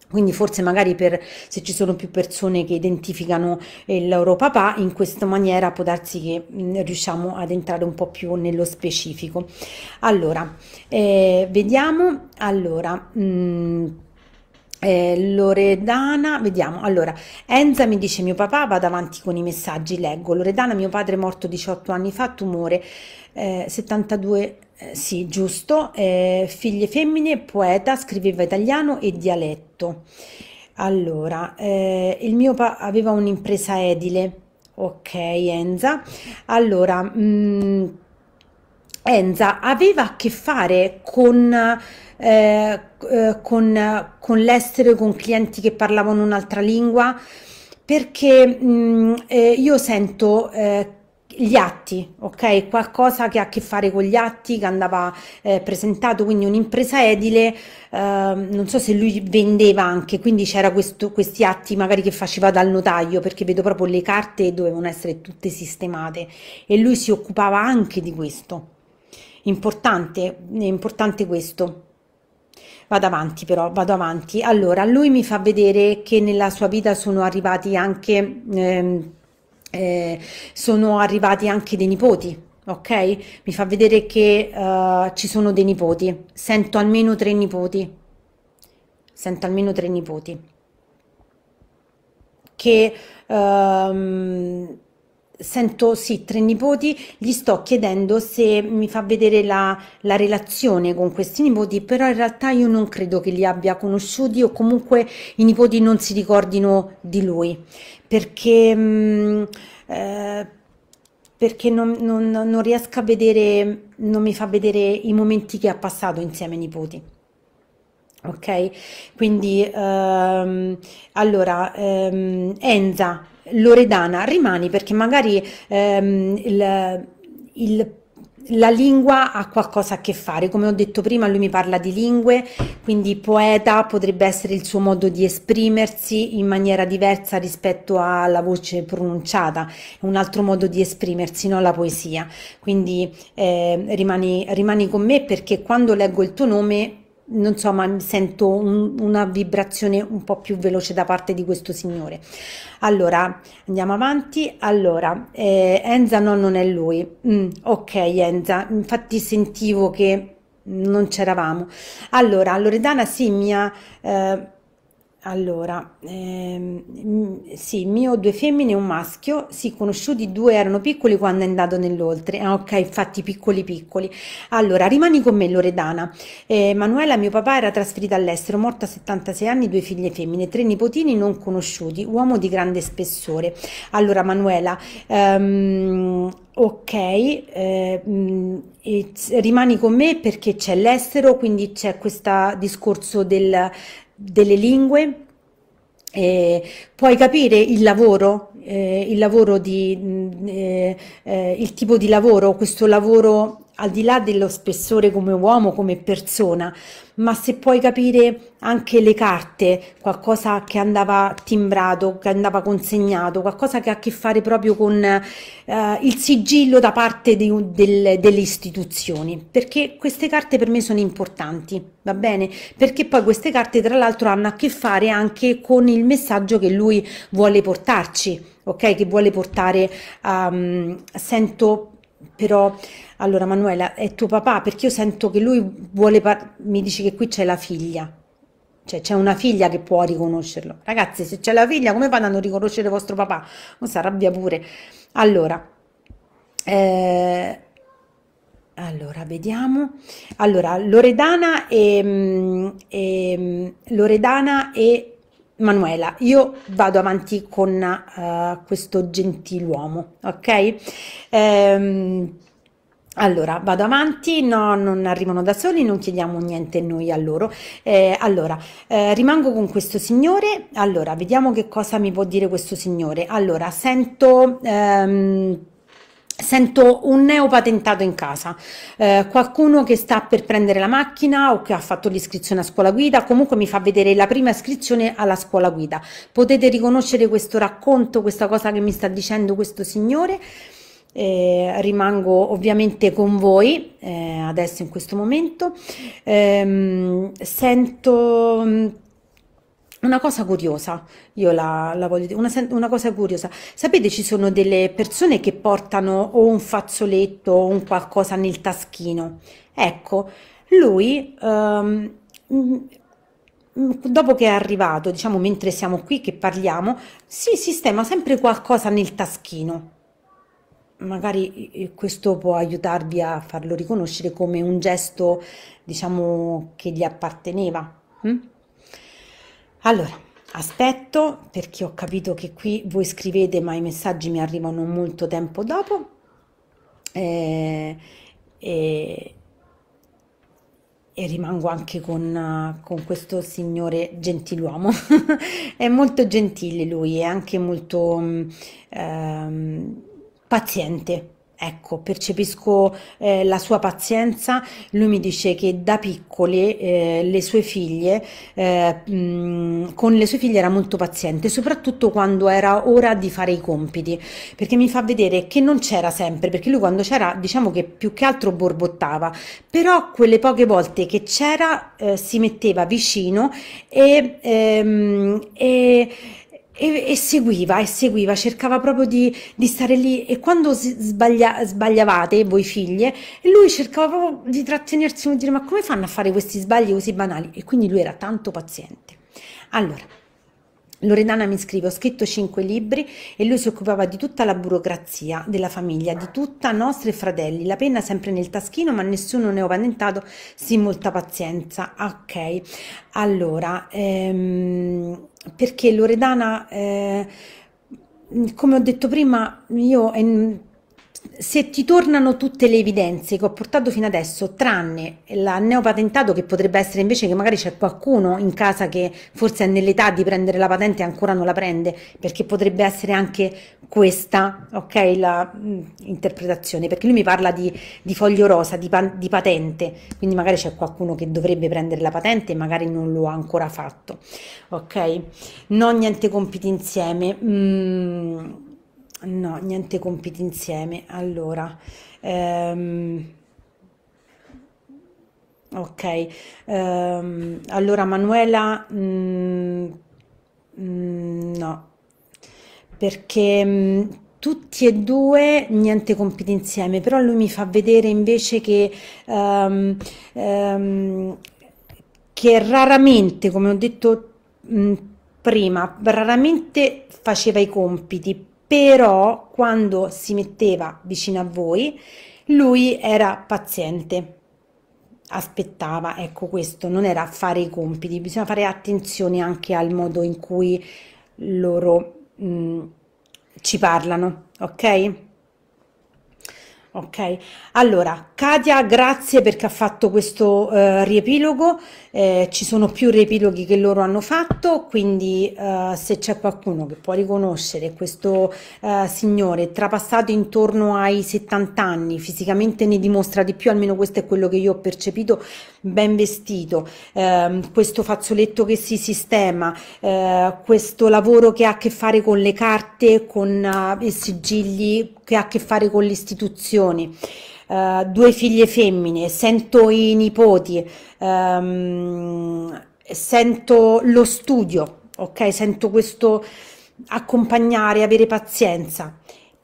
Quindi forse magari per, se ci sono più persone che identificano il eh, loro papà, in questa maniera può darsi che mm, riusciamo ad entrare un po' più nello specifico. Allora, eh, vediamo, allora, mh, mm, eh, Loredana, vediamo. Allora, Enza mi dice: Mio papà va avanti con i messaggi. Leggo. Loredana, mio padre è morto 18 anni fa, tumore eh, 72 eh, sì, giusto. Eh, figlie femmine, poeta, scriveva italiano e dialetto. Allora, eh, il mio papà aveva un'impresa edile. Ok, Enza. Allora, mh, mm, Enza aveva a che fare con, eh, eh, con, con l'estero, con clienti che parlavano un'altra lingua? Perché mh, mm, eh, io sento eh, gli atti, ok? Qualcosa che ha a che fare con gli atti che andava eh, presentato, quindi un'impresa edile, eh, non so se lui vendeva anche, quindi c'era questi atti magari che faceva dal notaio, perché vedo proprio le carte dovevano essere tutte sistemate e lui si occupava anche di questo. Importante, importante questo. Vado avanti però, vado avanti. Allora, lui mi fa vedere che nella sua vita sono arrivati anche... Eh, eh, sono arrivati anche dei nipoti. Ok, mi fa vedere che uh, ci sono dei nipoti. Sento almeno tre nipoti. Sento almeno tre nipoti. Che um, sento sì, tre nipoti, gli sto chiedendo se mi fa vedere la, la, relazione con questi nipoti, però in realtà io non credo che li abbia conosciuti o comunque i nipoti non si ricordino di lui perché, mh, mm, eh, perché non, non, non, riesco a vedere, non mi fa vedere i momenti che ha passato insieme ai nipoti. Ok? Quindi, ehm, allora, ehm, Enza, Loredana, rimani perché magari ehm, il, il la lingua ha qualcosa a che fare, come ho detto prima, lui mi parla di lingue, quindi poeta potrebbe essere il suo modo di esprimersi in maniera diversa rispetto alla voce pronunciata, un altro modo di esprimersi, non la poesia. Quindi eh, rimani, rimani con me perché quando leggo il tuo nome non so, ma sento un, una vibrazione un po' più veloce da parte di questo signore. Allora, andiamo avanti. Allora, eh, Enza no, non è lui. Mm, ok, Enza, infatti sentivo che non c'eravamo. Allora, Loredana sì, mi ha... Eh, allora, ehm, mm, sì, mio due femmine e un maschio, sì, conosciuti due erano piccoli quando è andato nell'oltre, ah, ok, infatti piccoli piccoli. Allora, rimani con me Loredana. Eh, Manuela, mio papà, era trasferita all'estero, morta a 76 anni, due figlie femmine, tre nipotini non conosciuti, uomo di grande spessore. Allora, Manuela, ehm, ok, eh, mm, rimani con me perché c'è l'estero, quindi c'è questo discorso del delle lingue, eh, puoi capire il lavoro, eh, il lavoro di, mm, eh, eh, il tipo di lavoro, questo lavoro al di là dello spessore come uomo, come persona, ma se puoi capire anche le carte, qualcosa che andava timbrato, che andava consegnato, qualcosa che ha a che fare proprio con eh, il sigillo da parte di, del, delle istituzioni, perché queste carte per me sono importanti, va bene? Perché poi queste carte tra l'altro hanno a che fare anche con il messaggio che lui vuole portarci, ok? Che vuole portare, um, sento però allora Manuela è tuo papà perché io sento che lui vuole par- mi dice che qui c'è la figlia cioè c'è una figlia che può riconoscerlo ragazzi se c'è la figlia come fanno a riconoscere vostro papà non si arrabbia pure allora eh, allora vediamo allora Loredana e, mm, e mm, Loredana e Manuela, io vado avanti con uh, questo gentiluomo, ok? Ehm, allora, vado avanti, no, non arrivano da soli, non chiediamo niente noi a loro. Eh, allora, eh, rimango con questo signore, allora, vediamo che cosa mi può dire questo signore. Allora, sento... Ehm, Sento un neopatentato in casa, eh, qualcuno che sta per prendere la macchina o che ha fatto l'iscrizione a scuola guida, comunque mi fa vedere la prima iscrizione alla scuola guida. Potete riconoscere questo racconto, questa cosa che mi sta dicendo questo signore. Eh, rimango ovviamente con voi eh, adesso in questo momento. Ehm, sento mm, una cosa curiosa, io la, la voglio dire, una, una, cosa curiosa. Sapete, ci sono delle persone che portano o un fazzoletto o un qualcosa nel taschino. Ecco, lui, um, dopo che è arrivato, diciamo mentre siamo qui che parliamo, si sistema sempre qualcosa nel taschino. Magari questo può aiutarvi a farlo riconoscere come un gesto, diciamo, che gli apparteneva. Hm? Allora, aspetto perché ho capito che qui voi scrivete ma i messaggi mi arrivano molto tempo dopo. Eh, eh, e rimango anche con, eh, con questo signore gentiluomo. è molto gentile lui, è anche molto mm, ehm, paziente. Ecco, percepisco eh, la sua pazienza. Lui mi dice che da piccole eh, le sue figlie, eh, mh, con le sue figlie era molto paziente, soprattutto quando era ora di fare i compiti, perché mi fa vedere che non c'era sempre, perché lui quando c'era diciamo che più che altro borbottava, però quelle poche volte che c'era eh, si metteva vicino e, ehm, e e, e seguiva, e seguiva, cercava proprio di, di stare lì e quando sbaglia, sbagliavate voi figlie, lui cercava proprio di trattenersi e dire ma come fanno a fare questi sbagli così banali? E quindi lui era tanto paziente. Allora, Loredana mi scrive, ho scritto cinque libri e lui si occupava di tutta la burocrazia della famiglia, di tutta nostra e fratelli, la penna sempre nel taschino ma nessuno ne ho patentato, sì molta pazienza, ok, allora, ehm, perché Loredana, eh, come ho detto prima, io... Eh, se ti tornano tutte le evidenze che ho portato fino adesso, tranne la neopatentato che potrebbe essere invece che magari c'è qualcuno in casa che forse è nell'età di prendere la patente e ancora non la prende, perché potrebbe essere anche questa, ok, l'interpretazione, mm, perché lui mi parla di, di foglio rosa, di, pa di patente, quindi magari c'è qualcuno che dovrebbe prendere la patente e magari non lo ha ancora fatto, ok? Non niente compiti insieme. Mm No, niente compiti insieme. Allora, ehm, ok. Ehm, allora, Manuela, mm, mm, no, perché mm, tutti e due niente compiti insieme, però lui mi fa vedere invece che... Ehm, ehm che raramente, come ho detto mh, mm, prima, raramente faceva i compiti, però quando si metteva vicino a voi, lui era paziente, aspettava, ecco questo, non era fare i compiti, bisogna fare attenzione anche al modo in cui loro mh, mm, ci parlano, ok? Ok, allora Katia, grazie perché ha fatto questo eh, riepilogo, eh, ci sono più riepiloghi che loro hanno fatto, quindi eh, se c'è qualcuno che può riconoscere questo eh, signore trapassato intorno ai 70 anni, fisicamente ne dimostra di più, almeno questo è quello che io ho percepito, ben vestito, ehm, questo fazzoletto che si sistema, eh, questo lavoro che ha a che fare con le carte, con eh, i sigilli, che ha a che fare con le istituzioni. Eh, due figlie femmine, sento i nipoti, um, sento lo studio, ok? Sento questo accompagnare, avere pazienza.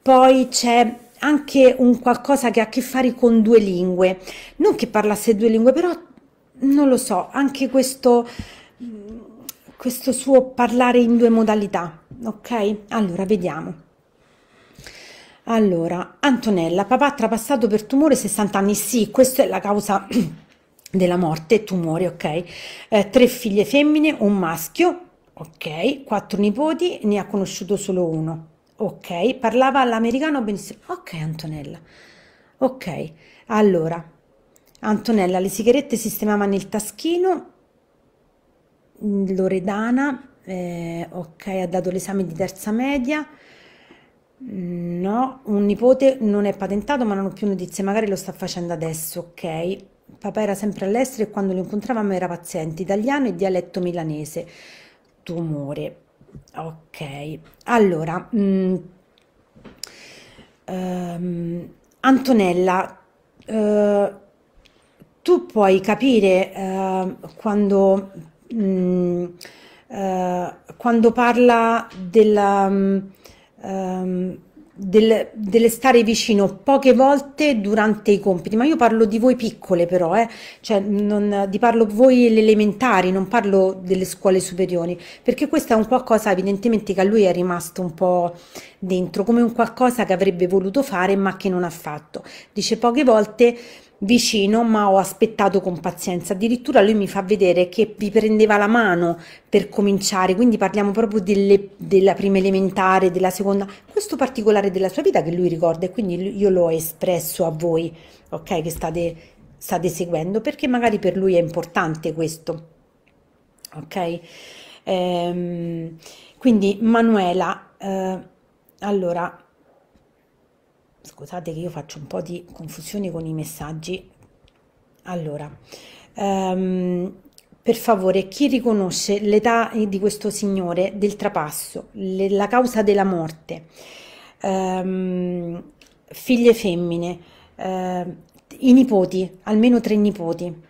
Poi c'è anche un qualcosa che ha a che fare con due lingue, non che parlasse due lingue, però non lo so, anche questo, questo suo parlare in due modalità, ok? Allora vediamo. Allora, Antonella, papà trapassato per tumore 60 anni, sì, questa è la causa della morte, tumore, ok? Eh, tre figlie femmine, un maschio, ok? Quattro nipoti, ne ha conosciuto solo uno, ok? Parlava all'americano benissimo, ok Antonella, ok. Allora, Antonella, le sigarette sistemava nel taschino, Loredana, eh, ok, ha dato l'esame di terza media, No, un nipote non è patentato, ma non ho più notizie, magari lo sta facendo adesso, ok? Papà era sempre all'estero e quando lo incontravamo era paziente italiano e dialetto milanese. Tumore. Ok. Allora, mh, um, ehm, Antonella, uh, tu puoi capire uh, quando, mh, mm, eh, uh, quando parla della... Mh, mm, ehm, del, delle stare vicino poche volte durante i compiti, ma io parlo di voi piccole però, eh? cioè non, di parlo voi elementari, non parlo delle scuole superiori, perché questo è un qualcosa evidentemente che a lui è rimasto un po' dentro, come un qualcosa che avrebbe voluto fare ma che non ha fatto. Dice poche volte vicino, ma ho aspettato con pazienza. Addirittura lui mi fa vedere che vi prendeva la mano per cominciare, quindi parliamo proprio delle, della prima elementare, della seconda, questo particolare della sua vita che lui ricorda e quindi io l'ho espresso a voi, ok, che state, state seguendo, perché magari per lui è importante questo, ok? Ehm, quindi Manuela, eh, allora scusate che io faccio un po' di confusione con i messaggi. Allora, um, per favore, chi riconosce l'età di questo signore del trapasso, le, la causa della morte, um, figlie femmine, uh, i nipoti, almeno tre nipoti,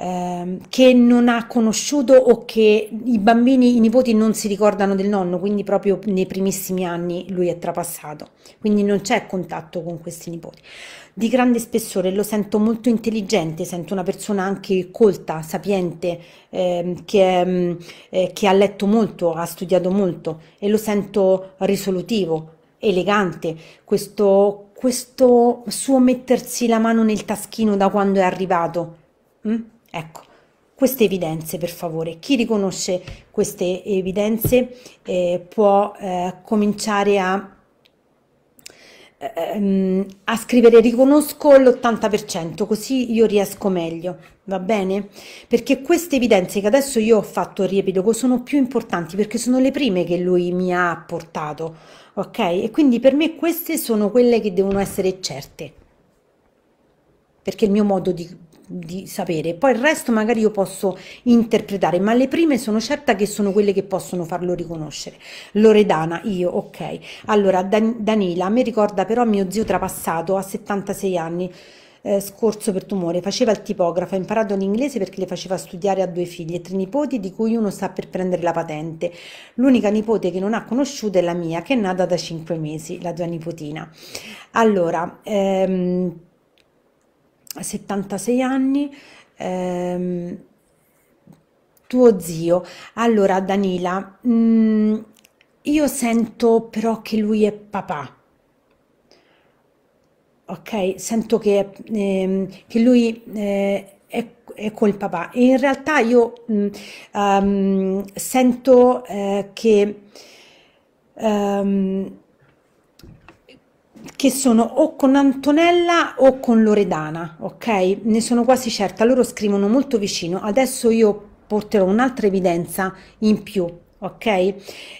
Ehm, che non ha conosciuto o che i bambini, i nipoti non si ricordano del nonno, quindi proprio nei primissimi anni lui è trapassato, quindi non c'è contatto con questi nipoti. Di grande spessore, lo sento molto intelligente, sento una persona anche colta, sapiente, ehm, che, ehm, eh, che ha letto molto, ha studiato molto e lo sento risolutivo, elegante, questo questo suo mettersi la mano nel taschino da quando è arrivato. Mm? Ecco, queste evidenze per favore. Chi riconosce queste evidenze eh, può eh, cominciare a, ehm, a scrivere riconosco l'80% così io riesco meglio va bene perché queste evidenze che adesso io ho fatto riepilogo sono più importanti perché sono le prime che lui mi ha portato, ok e quindi per me queste sono quelle che devono essere certe perché il mio modo di di sapere, poi il resto magari io posso interpretare, ma le prime sono certa che sono quelle che possono farlo riconoscere. Loredana, io, ok. Allora, Dan- Danila, mi ricorda però mio zio trapassato a 76 anni. Eh, scorso per tumore, faceva il tipografo, ha imparato l'inglese perché le faceva studiare a due figli e tre nipoti di cui uno sta per prendere la patente. L'unica nipote che non ha conosciuto è la mia, che è nata da cinque mesi, la tua nipotina. Allora, ehm, 76 anni, ehm, tuo zio. Allora, Danila, mh, mm, io sento però che lui è papà. Ok, sento che, ehm, che lui eh, è, è, col papà e in realtà io mh, um, ehm, sento eh, che um, che sono o con Antonella o con Loredana, ok? Ne sono quasi certa, loro scrivono molto vicino. Adesso io porterò un'altra evidenza in più, ok?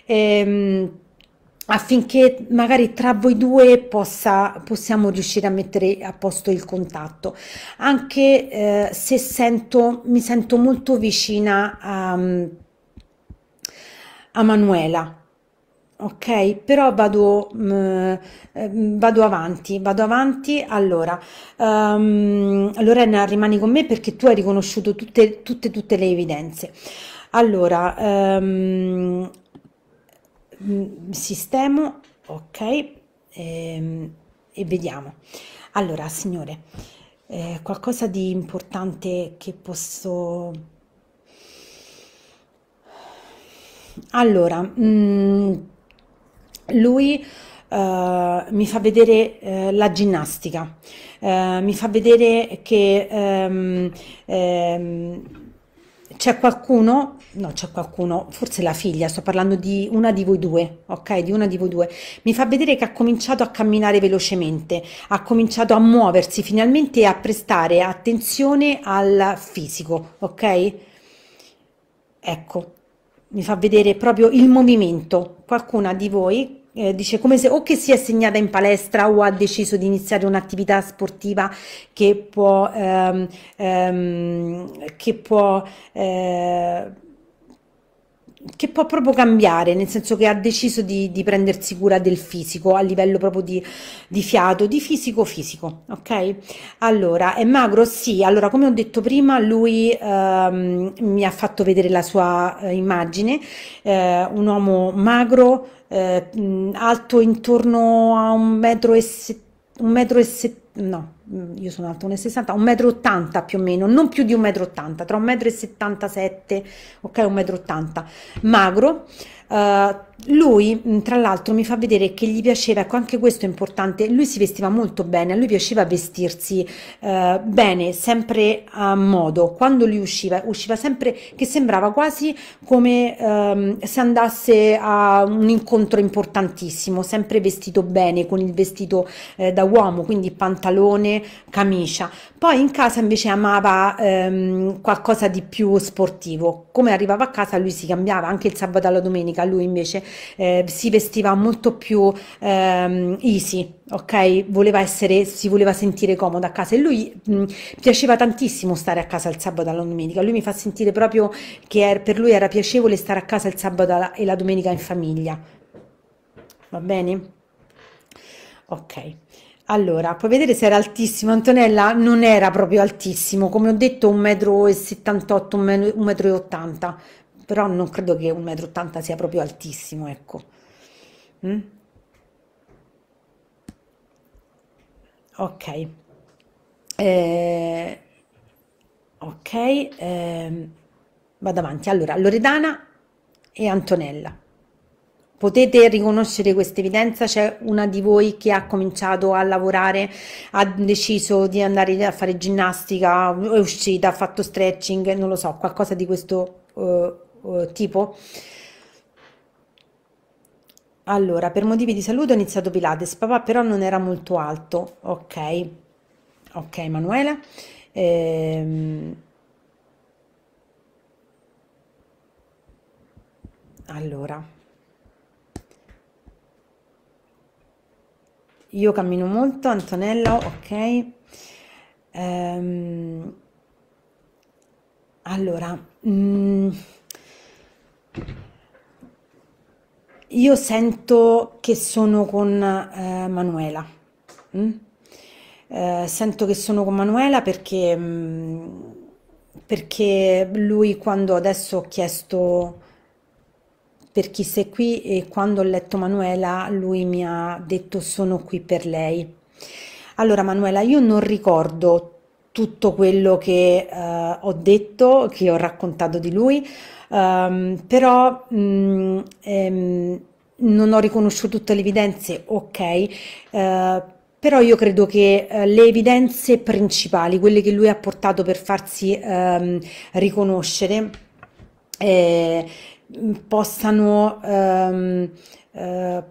Ehm, affinché magari tra voi due possa, possiamo riuscire a mettere a posto il contatto, anche eh, se sento, mi sento molto vicina a, a Manuela, ok? Però vado, mh, mm, ehm, vado avanti, vado avanti. Allora, um, Lorena, rimani con me perché tu hai riconosciuto tutte, tutte, tutte le evidenze. Allora, um, sistemo, ok, e, e vediamo. Allora, signore, eh, qualcosa di importante che posso... Allora, mh, mm, lui Uh, mi fa vedere uh, la ginnastica, uh, mi fa vedere che um, um, c'è qualcuno, no c'è qualcuno, forse la figlia, sto parlando di una di voi due, ok? Di una di voi due, mi fa vedere che ha cominciato a camminare velocemente, ha cominciato a muoversi finalmente e a prestare attenzione al fisico, ok? Ecco, mi fa vedere proprio il movimento. Qualcuna di voi eh, dice come se o che si è segnata in palestra o ha deciso di iniziare un'attività sportiva che può, ehm, ehm, che può eh, che può proprio cambiare, nel senso che ha deciso di, di prendersi cura del fisico a livello proprio di, di fiato, di fisico fisico, ok? Allora, è magro? Sì, allora come ho detto prima, lui ehm, mi ha fatto vedere la sua eh, immagine, eh, un uomo magro, eh, alto intorno a un metro e, se- un metro e se- no, Mm, io sono alta 1,60, 1,80 m più o meno, non più di 1,80 m, tra 1,77 m, ok, 1,80 m, magro, eh, lui, mm, tra l'altro, mi fa vedere che gli piaceva, ecco anche questo è importante, lui si vestiva molto bene, a lui piaceva vestirsi uh, bene, sempre a modo, quando lui usciva, usciva sempre che sembrava quasi come um, se andasse a un incontro importantissimo, sempre vestito bene, con il vestito eh, da uomo, quindi pantalone, camicia. Poi in casa invece amava um, qualcosa di più sportivo, come arrivava a casa lui si cambiava anche il sabato alla domenica classica, lui invece eh, si vestiva molto più ehm, easy, ok? Voleva essere, si voleva sentire comodo a casa e lui mh, piaceva tantissimo stare a casa il sabato e la domenica, lui mi fa sentire proprio che er, per lui era piacevole stare a casa il sabato e la domenica in famiglia, va bene? Ok. Allora, puoi vedere se era altissimo. Antonella non era proprio altissimo, come ho detto, 1,78 m, 1,80 m però non credo che 1,80 m sia proprio altissimo, ecco. Mm? Ok. Eh, ok, eh, vado avanti. Allora, Loredana e Antonella. Potete riconoscere questa evidenza? C'è una di voi che ha cominciato a lavorare, ha deciso di andare a fare ginnastica, è uscita, ha fatto stretching, non lo so, qualcosa di questo uh, eh, tipo. Allora, per motivi di salute ho iniziato Pilates, papà però non era molto alto, ok, ok Manuela. Ehm... Allora, io cammino molto, Antonella, ok. Ehm... Allora, mh... Mm, io sento che sono con eh, Manuela. Mm? Eh, sento che sono con Manuela perché, mh, mm, perché lui quando adesso ho chiesto per chi sei qui e quando ho letto Manuela lui mi ha detto sono qui per lei. Allora Manuela, io non ricordo tutto quello che eh, ho detto, che ho raccontato di lui, um, però mh, mm, ehm, non ho riconosciuto tutte le evidenze, ok, uh, però io credo che uh, le evidenze principali, quelle che lui ha portato per farsi um, riconoscere, eh, possano um, uh,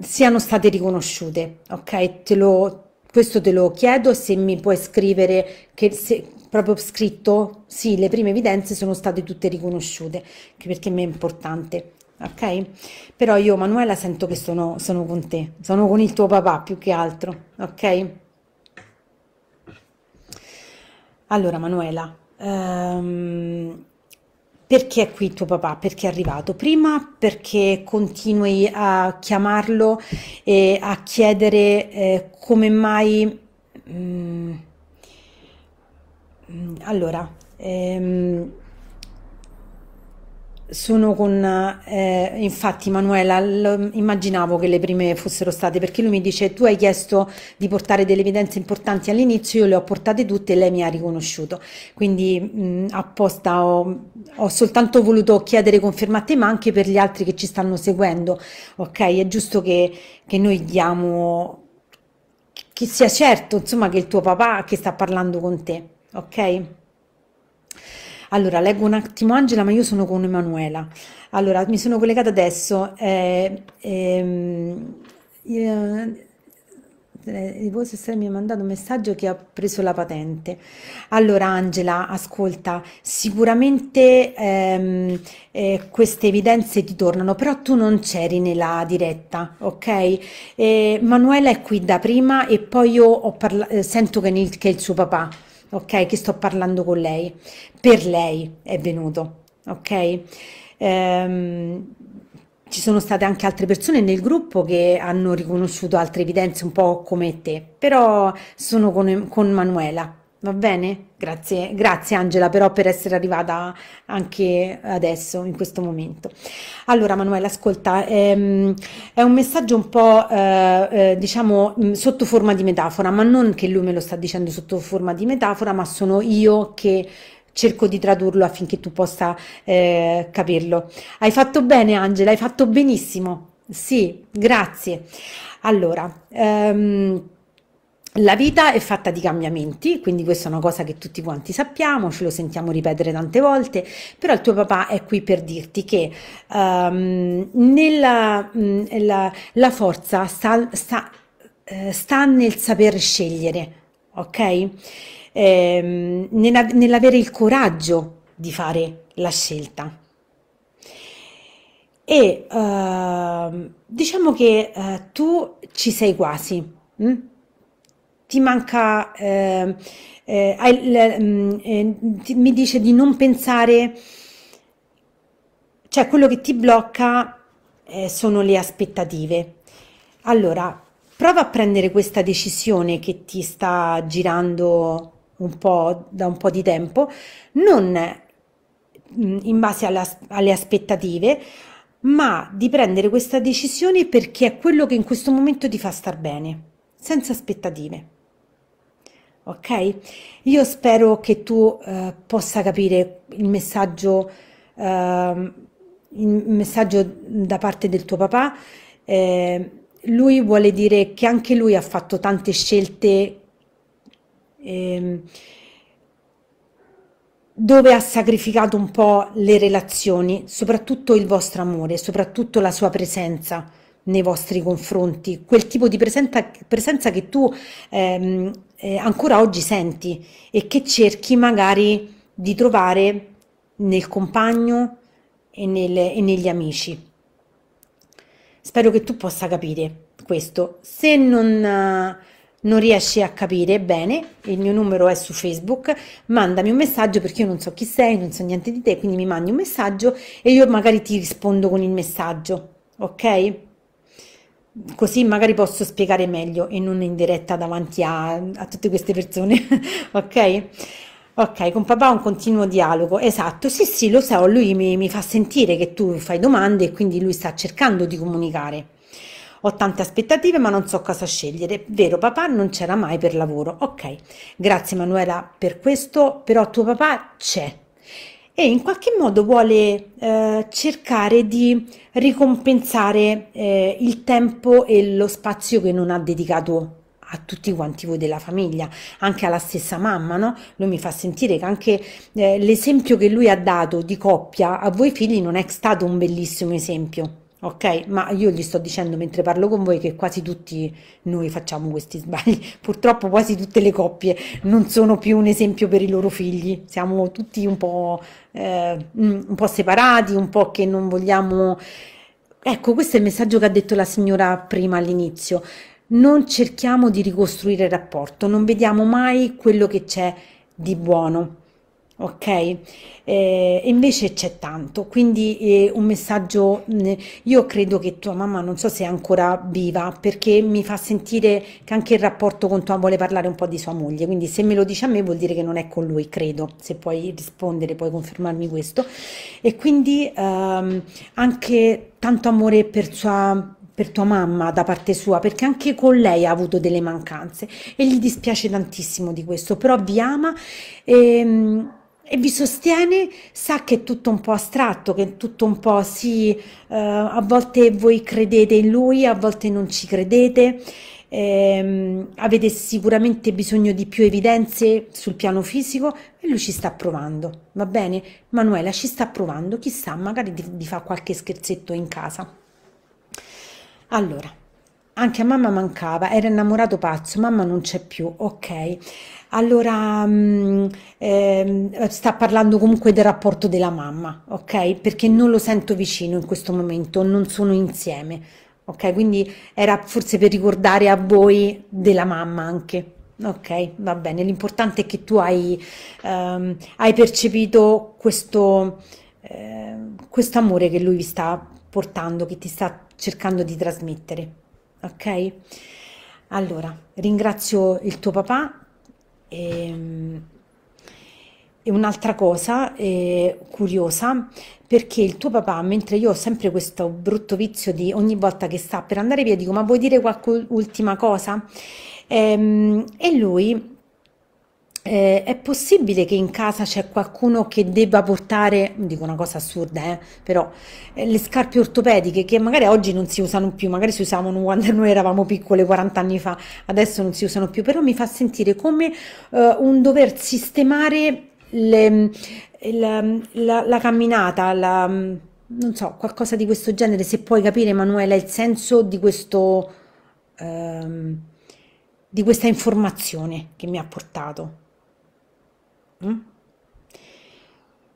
siano state riconosciute, ok? Te lo, questo te lo chiedo se mi puoi scrivere che, se, proprio scritto, sì, le prime evidenze sono state tutte riconosciute, perché a me è importante, ok? Però io, Manuela, sento che sono, sono con te, sono con il tuo papà più che altro, ok? Allora, Manuela, ehm, perché è qui tuo papà? Perché è arrivato? Prima perché continui a chiamarlo e a chiedere eh, come mai... Mh, mm, Mm, allora, ehm, sono con, eh, infatti Manuela, immaginavo che le prime fossero state perché lui mi dice tu hai chiesto di portare delle evidenze importanti all'inizio, io le ho portate tutte e lei mi ha riconosciuto, quindi mh, mm, apposta ho, ho, soltanto voluto chiedere conferma a te ma anche per gli altri che ci stanno seguendo, ok? È giusto che, che noi diamo, che sia certo insomma che il tuo papà che sta parlando con te ok? Allora, leggo un attimo Angela, ma io sono con Emanuela. Allora, mi sono collegata adesso. Eh, ehm, eh, mi ha mandato un messaggio che ha preso la patente. Allora, Angela, ascolta, sicuramente ehm, eh, queste evidenze ti tornano, però tu non c'eri nella diretta, ok? Eh, è qui da prima e poi io parla- eh, sento che, nel, che è il suo papà ok? Che sto parlando con lei, per lei è venuto, ok? Ehm, ci sono state anche altre persone nel gruppo che hanno riconosciuto altre evidenze un po' come te, però sono con, con Manuela, Va bene? Grazie, grazie Angela però per essere arrivata anche adesso, in questo momento. Allora Manuela, ascolta, ehm, è un messaggio un po' eh, eh diciamo mm, sotto forma di metafora, ma non che lui me lo sta dicendo sotto forma di metafora, ma sono io che cerco di tradurlo affinché tu possa eh, capirlo. Hai fatto bene Angela, hai fatto benissimo. Sì, grazie. Allora, ehm, la vita è fatta di cambiamenti, quindi questa è una cosa che tutti quanti sappiamo, ce lo sentiamo ripetere tante volte, però il tuo papà è qui per dirti che um, nella, mm, la, la, forza sta, sta, eh, sta, nel saper scegliere, ok? Ehm, nella, nell'avere il coraggio di fare la scelta. E uh, diciamo che uh, tu ci sei quasi. Mh? Mm? ti manca, ehm, eh, mm, eh, eh, mi dice di non pensare, cioè quello che ti blocca eh, sono le aspettative. Allora, prova a prendere questa decisione che ti sta girando un po' da un po' di tempo, non mm, in base alla, alle aspettative, ma di prendere questa decisione perché è quello che in questo momento ti fa star bene, senza aspettative ok? Io spero che tu eh, possa capire il messaggio, eh, il messaggio da parte del tuo papà. Eh, lui vuole dire che anche lui ha fatto tante scelte ehm, dove ha sacrificato un po' le relazioni, soprattutto il vostro amore, soprattutto la sua presenza nei vostri confronti, quel tipo di presenza, presenza che tu ehm, eh, ancora oggi senti e che cerchi magari di trovare nel compagno e, nel, e negli amici. Spero che tu possa capire questo. Se non eh, non riesci a capire bene, il mio numero è su Facebook, mandami un messaggio perché io non so chi sei, non so niente di te, quindi mi mandi un messaggio e io magari ti rispondo con il messaggio, ok? Così magari posso spiegare meglio e non in diretta davanti a, a tutte queste persone, ok? Ok, con papà un continuo dialogo, esatto, sì sì lo so, lui mi, mi fa sentire che tu fai domande e quindi lui sta cercando di comunicare. Ho tante aspettative ma non so cosa scegliere. Vero, papà non c'era mai per lavoro. Ok, grazie Manuela per questo, però tuo papà c'è e in qualche modo vuole eh, cercare di ricompensare eh, il tempo e lo spazio che non ha dedicato a tutti quanti voi della famiglia, anche alla stessa mamma, no? Lui mi fa sentire che anche eh, l'esempio che lui ha dato di coppia a voi figli non è stato un bellissimo esempio ok? Ma io gli sto dicendo mentre parlo con voi che quasi tutti noi facciamo questi sbagli. Purtroppo quasi tutte le coppie non sono più un esempio per i loro figli. Siamo tutti un po', eh, mm, un po separati, un po' che non vogliamo... Ecco, questo è il messaggio che ha detto la signora prima all'inizio. Non cerchiamo di ricostruire il rapporto, non vediamo mai quello che c'è di buono ok? Eh, invece c'è tanto, quindi eh, un messaggio, mm, io credo che tua mamma non so se è ancora viva, perché mi fa sentire che anche il rapporto con tua vuole parlare un po' di sua moglie, quindi se me lo dice a me vuol dire che non è con lui, credo, se puoi rispondere, puoi confermarmi questo. E quindi ehm, anche tanto amore per sua per tua mamma da parte sua, perché anche con lei ha avuto delle mancanze e gli dispiace tantissimo di questo, però vi ama e ehm, e vi sostiene, sa che è tutto un po' astratto, che è tutto un po' sì, eh, a volte voi credete in lui, a volte non ci credete, ehm, avete sicuramente bisogno di più evidenze sul piano fisico e lui ci sta provando, va bene? Manuela ci sta provando, chissà, magari vi fa qualche scherzetto in casa. Allora, anche a mamma mancava, era innamorato pazzo, mamma non c'è più, ok. Allora mh, mm, eh, sta parlando comunque del rapporto della mamma, ok? Perché non lo sento vicino in questo momento, non sono insieme, ok? Quindi era forse per ricordare a voi della mamma anche. Ok, va bene. L'importante è che tu hai, ehm, hai percepito questo, eh, questo amore che lui vi sta portando, che ti sta cercando di trasmettere ok? Allora, ringrazio il tuo papà. E, ehm, e un'altra cosa eh, curiosa, perché il tuo papà, mentre io ho sempre questo brutto vizio di ogni volta che sta per andare via, dico ma vuoi dire qualche ultima cosa? Ehm, e lui eh, è possibile che in casa c'è qualcuno che debba portare, dico una cosa assurda, eh, però eh, le scarpe ortopediche che magari oggi non si usano più, magari si usavano quando noi eravamo piccole 40 anni fa, adesso non si usano più, però mi fa sentire come eh, un dover sistemare le, la, la, la, camminata, la, non so, qualcosa di questo genere, se puoi capire Emanuela il senso di questo... Ehm, di questa informazione che mi ha portato. Mm?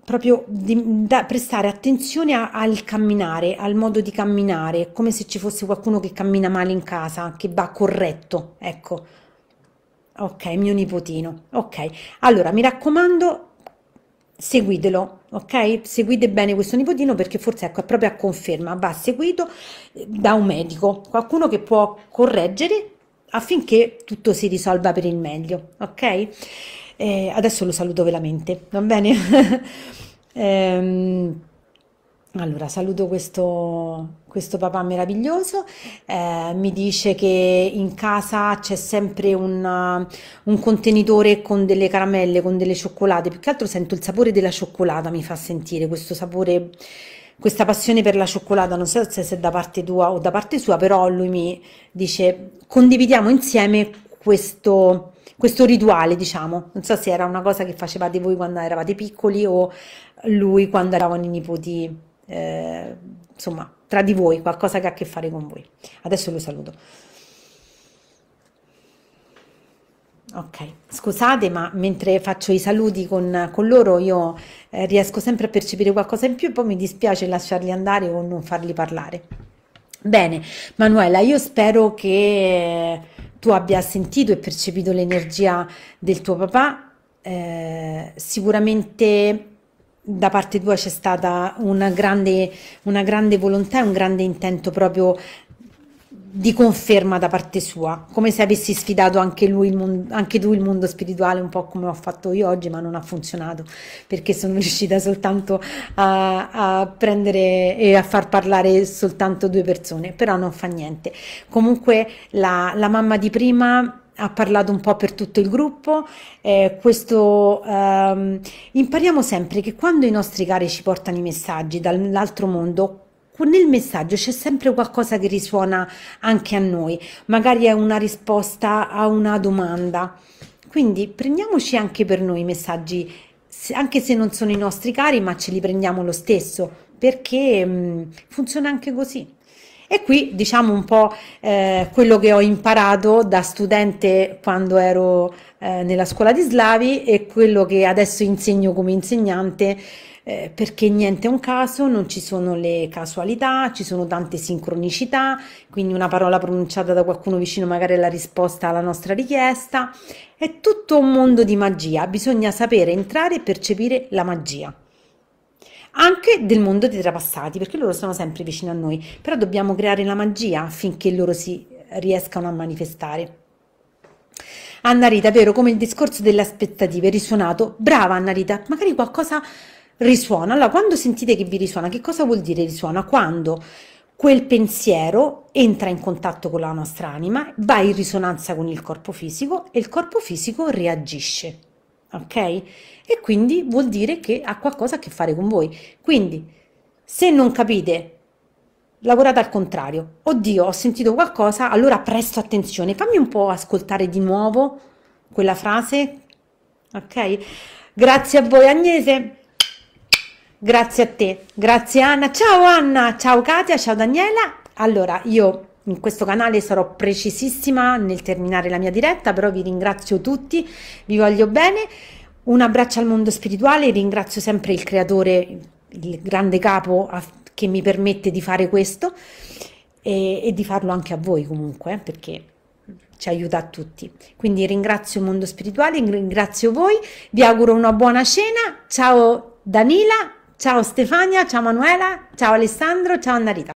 Proprio di, da, prestare attenzione a, al camminare, al modo di camminare, come se ci fosse qualcuno che cammina male in casa, che va corretto, ecco. Ok, mio nipotino. Ok, allora mi raccomando, seguitelo, ok? Seguite bene questo nipotino perché forse ecco, è proprio a conferma, va seguito eh, da un medico, qualcuno che può correggere affinché tutto si risolva per il meglio, ok? Eh, adesso lo saluto veramente, va bene? ehm, allora, saluto questo, questo papà meraviglioso, eh, mi dice che in casa c'è sempre una, un contenitore con delle caramelle, con delle cioccolate, più che altro sento il sapore della cioccolata, mi fa sentire questo sapore, questa passione per la cioccolata, non so se, se è da parte tua o da parte sua, però lui mi dice condividiamo insieme questo questo rituale, diciamo. Non so se era una cosa che facevate voi quando eravate piccoli o lui quando eravamo i nipoti, eh, insomma, tra di voi, qualcosa che ha a che fare con voi. Adesso lo saluto. Ok, scusate, ma mentre faccio i saluti con, con loro io eh, riesco sempre a percepire qualcosa in più e poi mi dispiace lasciarli andare o non farli parlare. Bene, Manuela, io spero che tu abbia sentito e percepito l'energia del tuo papà, eh, sicuramente da parte tua c'è stata una grande, una grande volontà e un grande intento proprio di conferma da parte sua, come se avessi sfidato anche, lui, mondo, anche tu il mondo spirituale, un po' come ho fatto io oggi, ma non ha funzionato perché sono riuscita soltanto a, a prendere e a far parlare soltanto due persone, però non fa niente. Comunque la, la mamma di prima ha parlato un po' per tutto il gruppo. Eh, questo ehm, impariamo sempre che quando i nostri cari ci portano i messaggi dall'altro mondo, nel messaggio c'è sempre qualcosa che risuona anche a noi, magari è una risposta a una domanda. Quindi prendiamoci anche per noi i messaggi, anche se non sono i nostri cari, ma ce li prendiamo lo stesso, perché mh, mm, funziona anche così. E qui diciamo un po' eh, quello che ho imparato da studente quando ero eh, nella scuola di Slavi e quello che adesso insegno come insegnante eh, perché niente è un caso, non ci sono le casualità, ci sono tante sincronicità, quindi una parola pronunciata da qualcuno vicino magari è la risposta alla nostra richiesta. È tutto un mondo di magia, bisogna sapere entrare e percepire la magia anche del mondo dei trapassati, perché loro sono sempre vicino a noi, però dobbiamo creare la magia affinché loro si riescano a manifestare. Anna Rita, vero, come il discorso delle aspettative è risuonato, brava Anna Rita, magari qualcosa risuona. Allora, quando sentite che vi risuona, che cosa vuol dire risuona? Quando quel pensiero entra in contatto con la nostra anima, va in risonanza con il corpo fisico e il corpo fisico reagisce. Ok? E quindi vuol dire che ha qualcosa a che fare con voi. Quindi, se non capite, lavorate al contrario. Oddio, ho sentito qualcosa, allora presto attenzione. Fammi un po' ascoltare di nuovo quella frase. Ok? Grazie a voi Agnese. Grazie a te, grazie Anna. Ciao Anna, ciao Katia, ciao Daniela. Allora, io in questo canale sarò precisissima nel terminare la mia diretta, però vi ringrazio tutti, vi voglio bene. Un abbraccio al mondo spirituale, ringrazio sempre il creatore, il grande capo che mi permette di fare questo e, e di farlo anche a voi comunque, eh, perché ci aiuta a tutti. Quindi ringrazio il mondo spirituale, ringrazio voi, vi auguro una buona cena. Ciao Danila, Ciao Stefania, ciao Manuela, ciao Alessandro, ciao Annarita.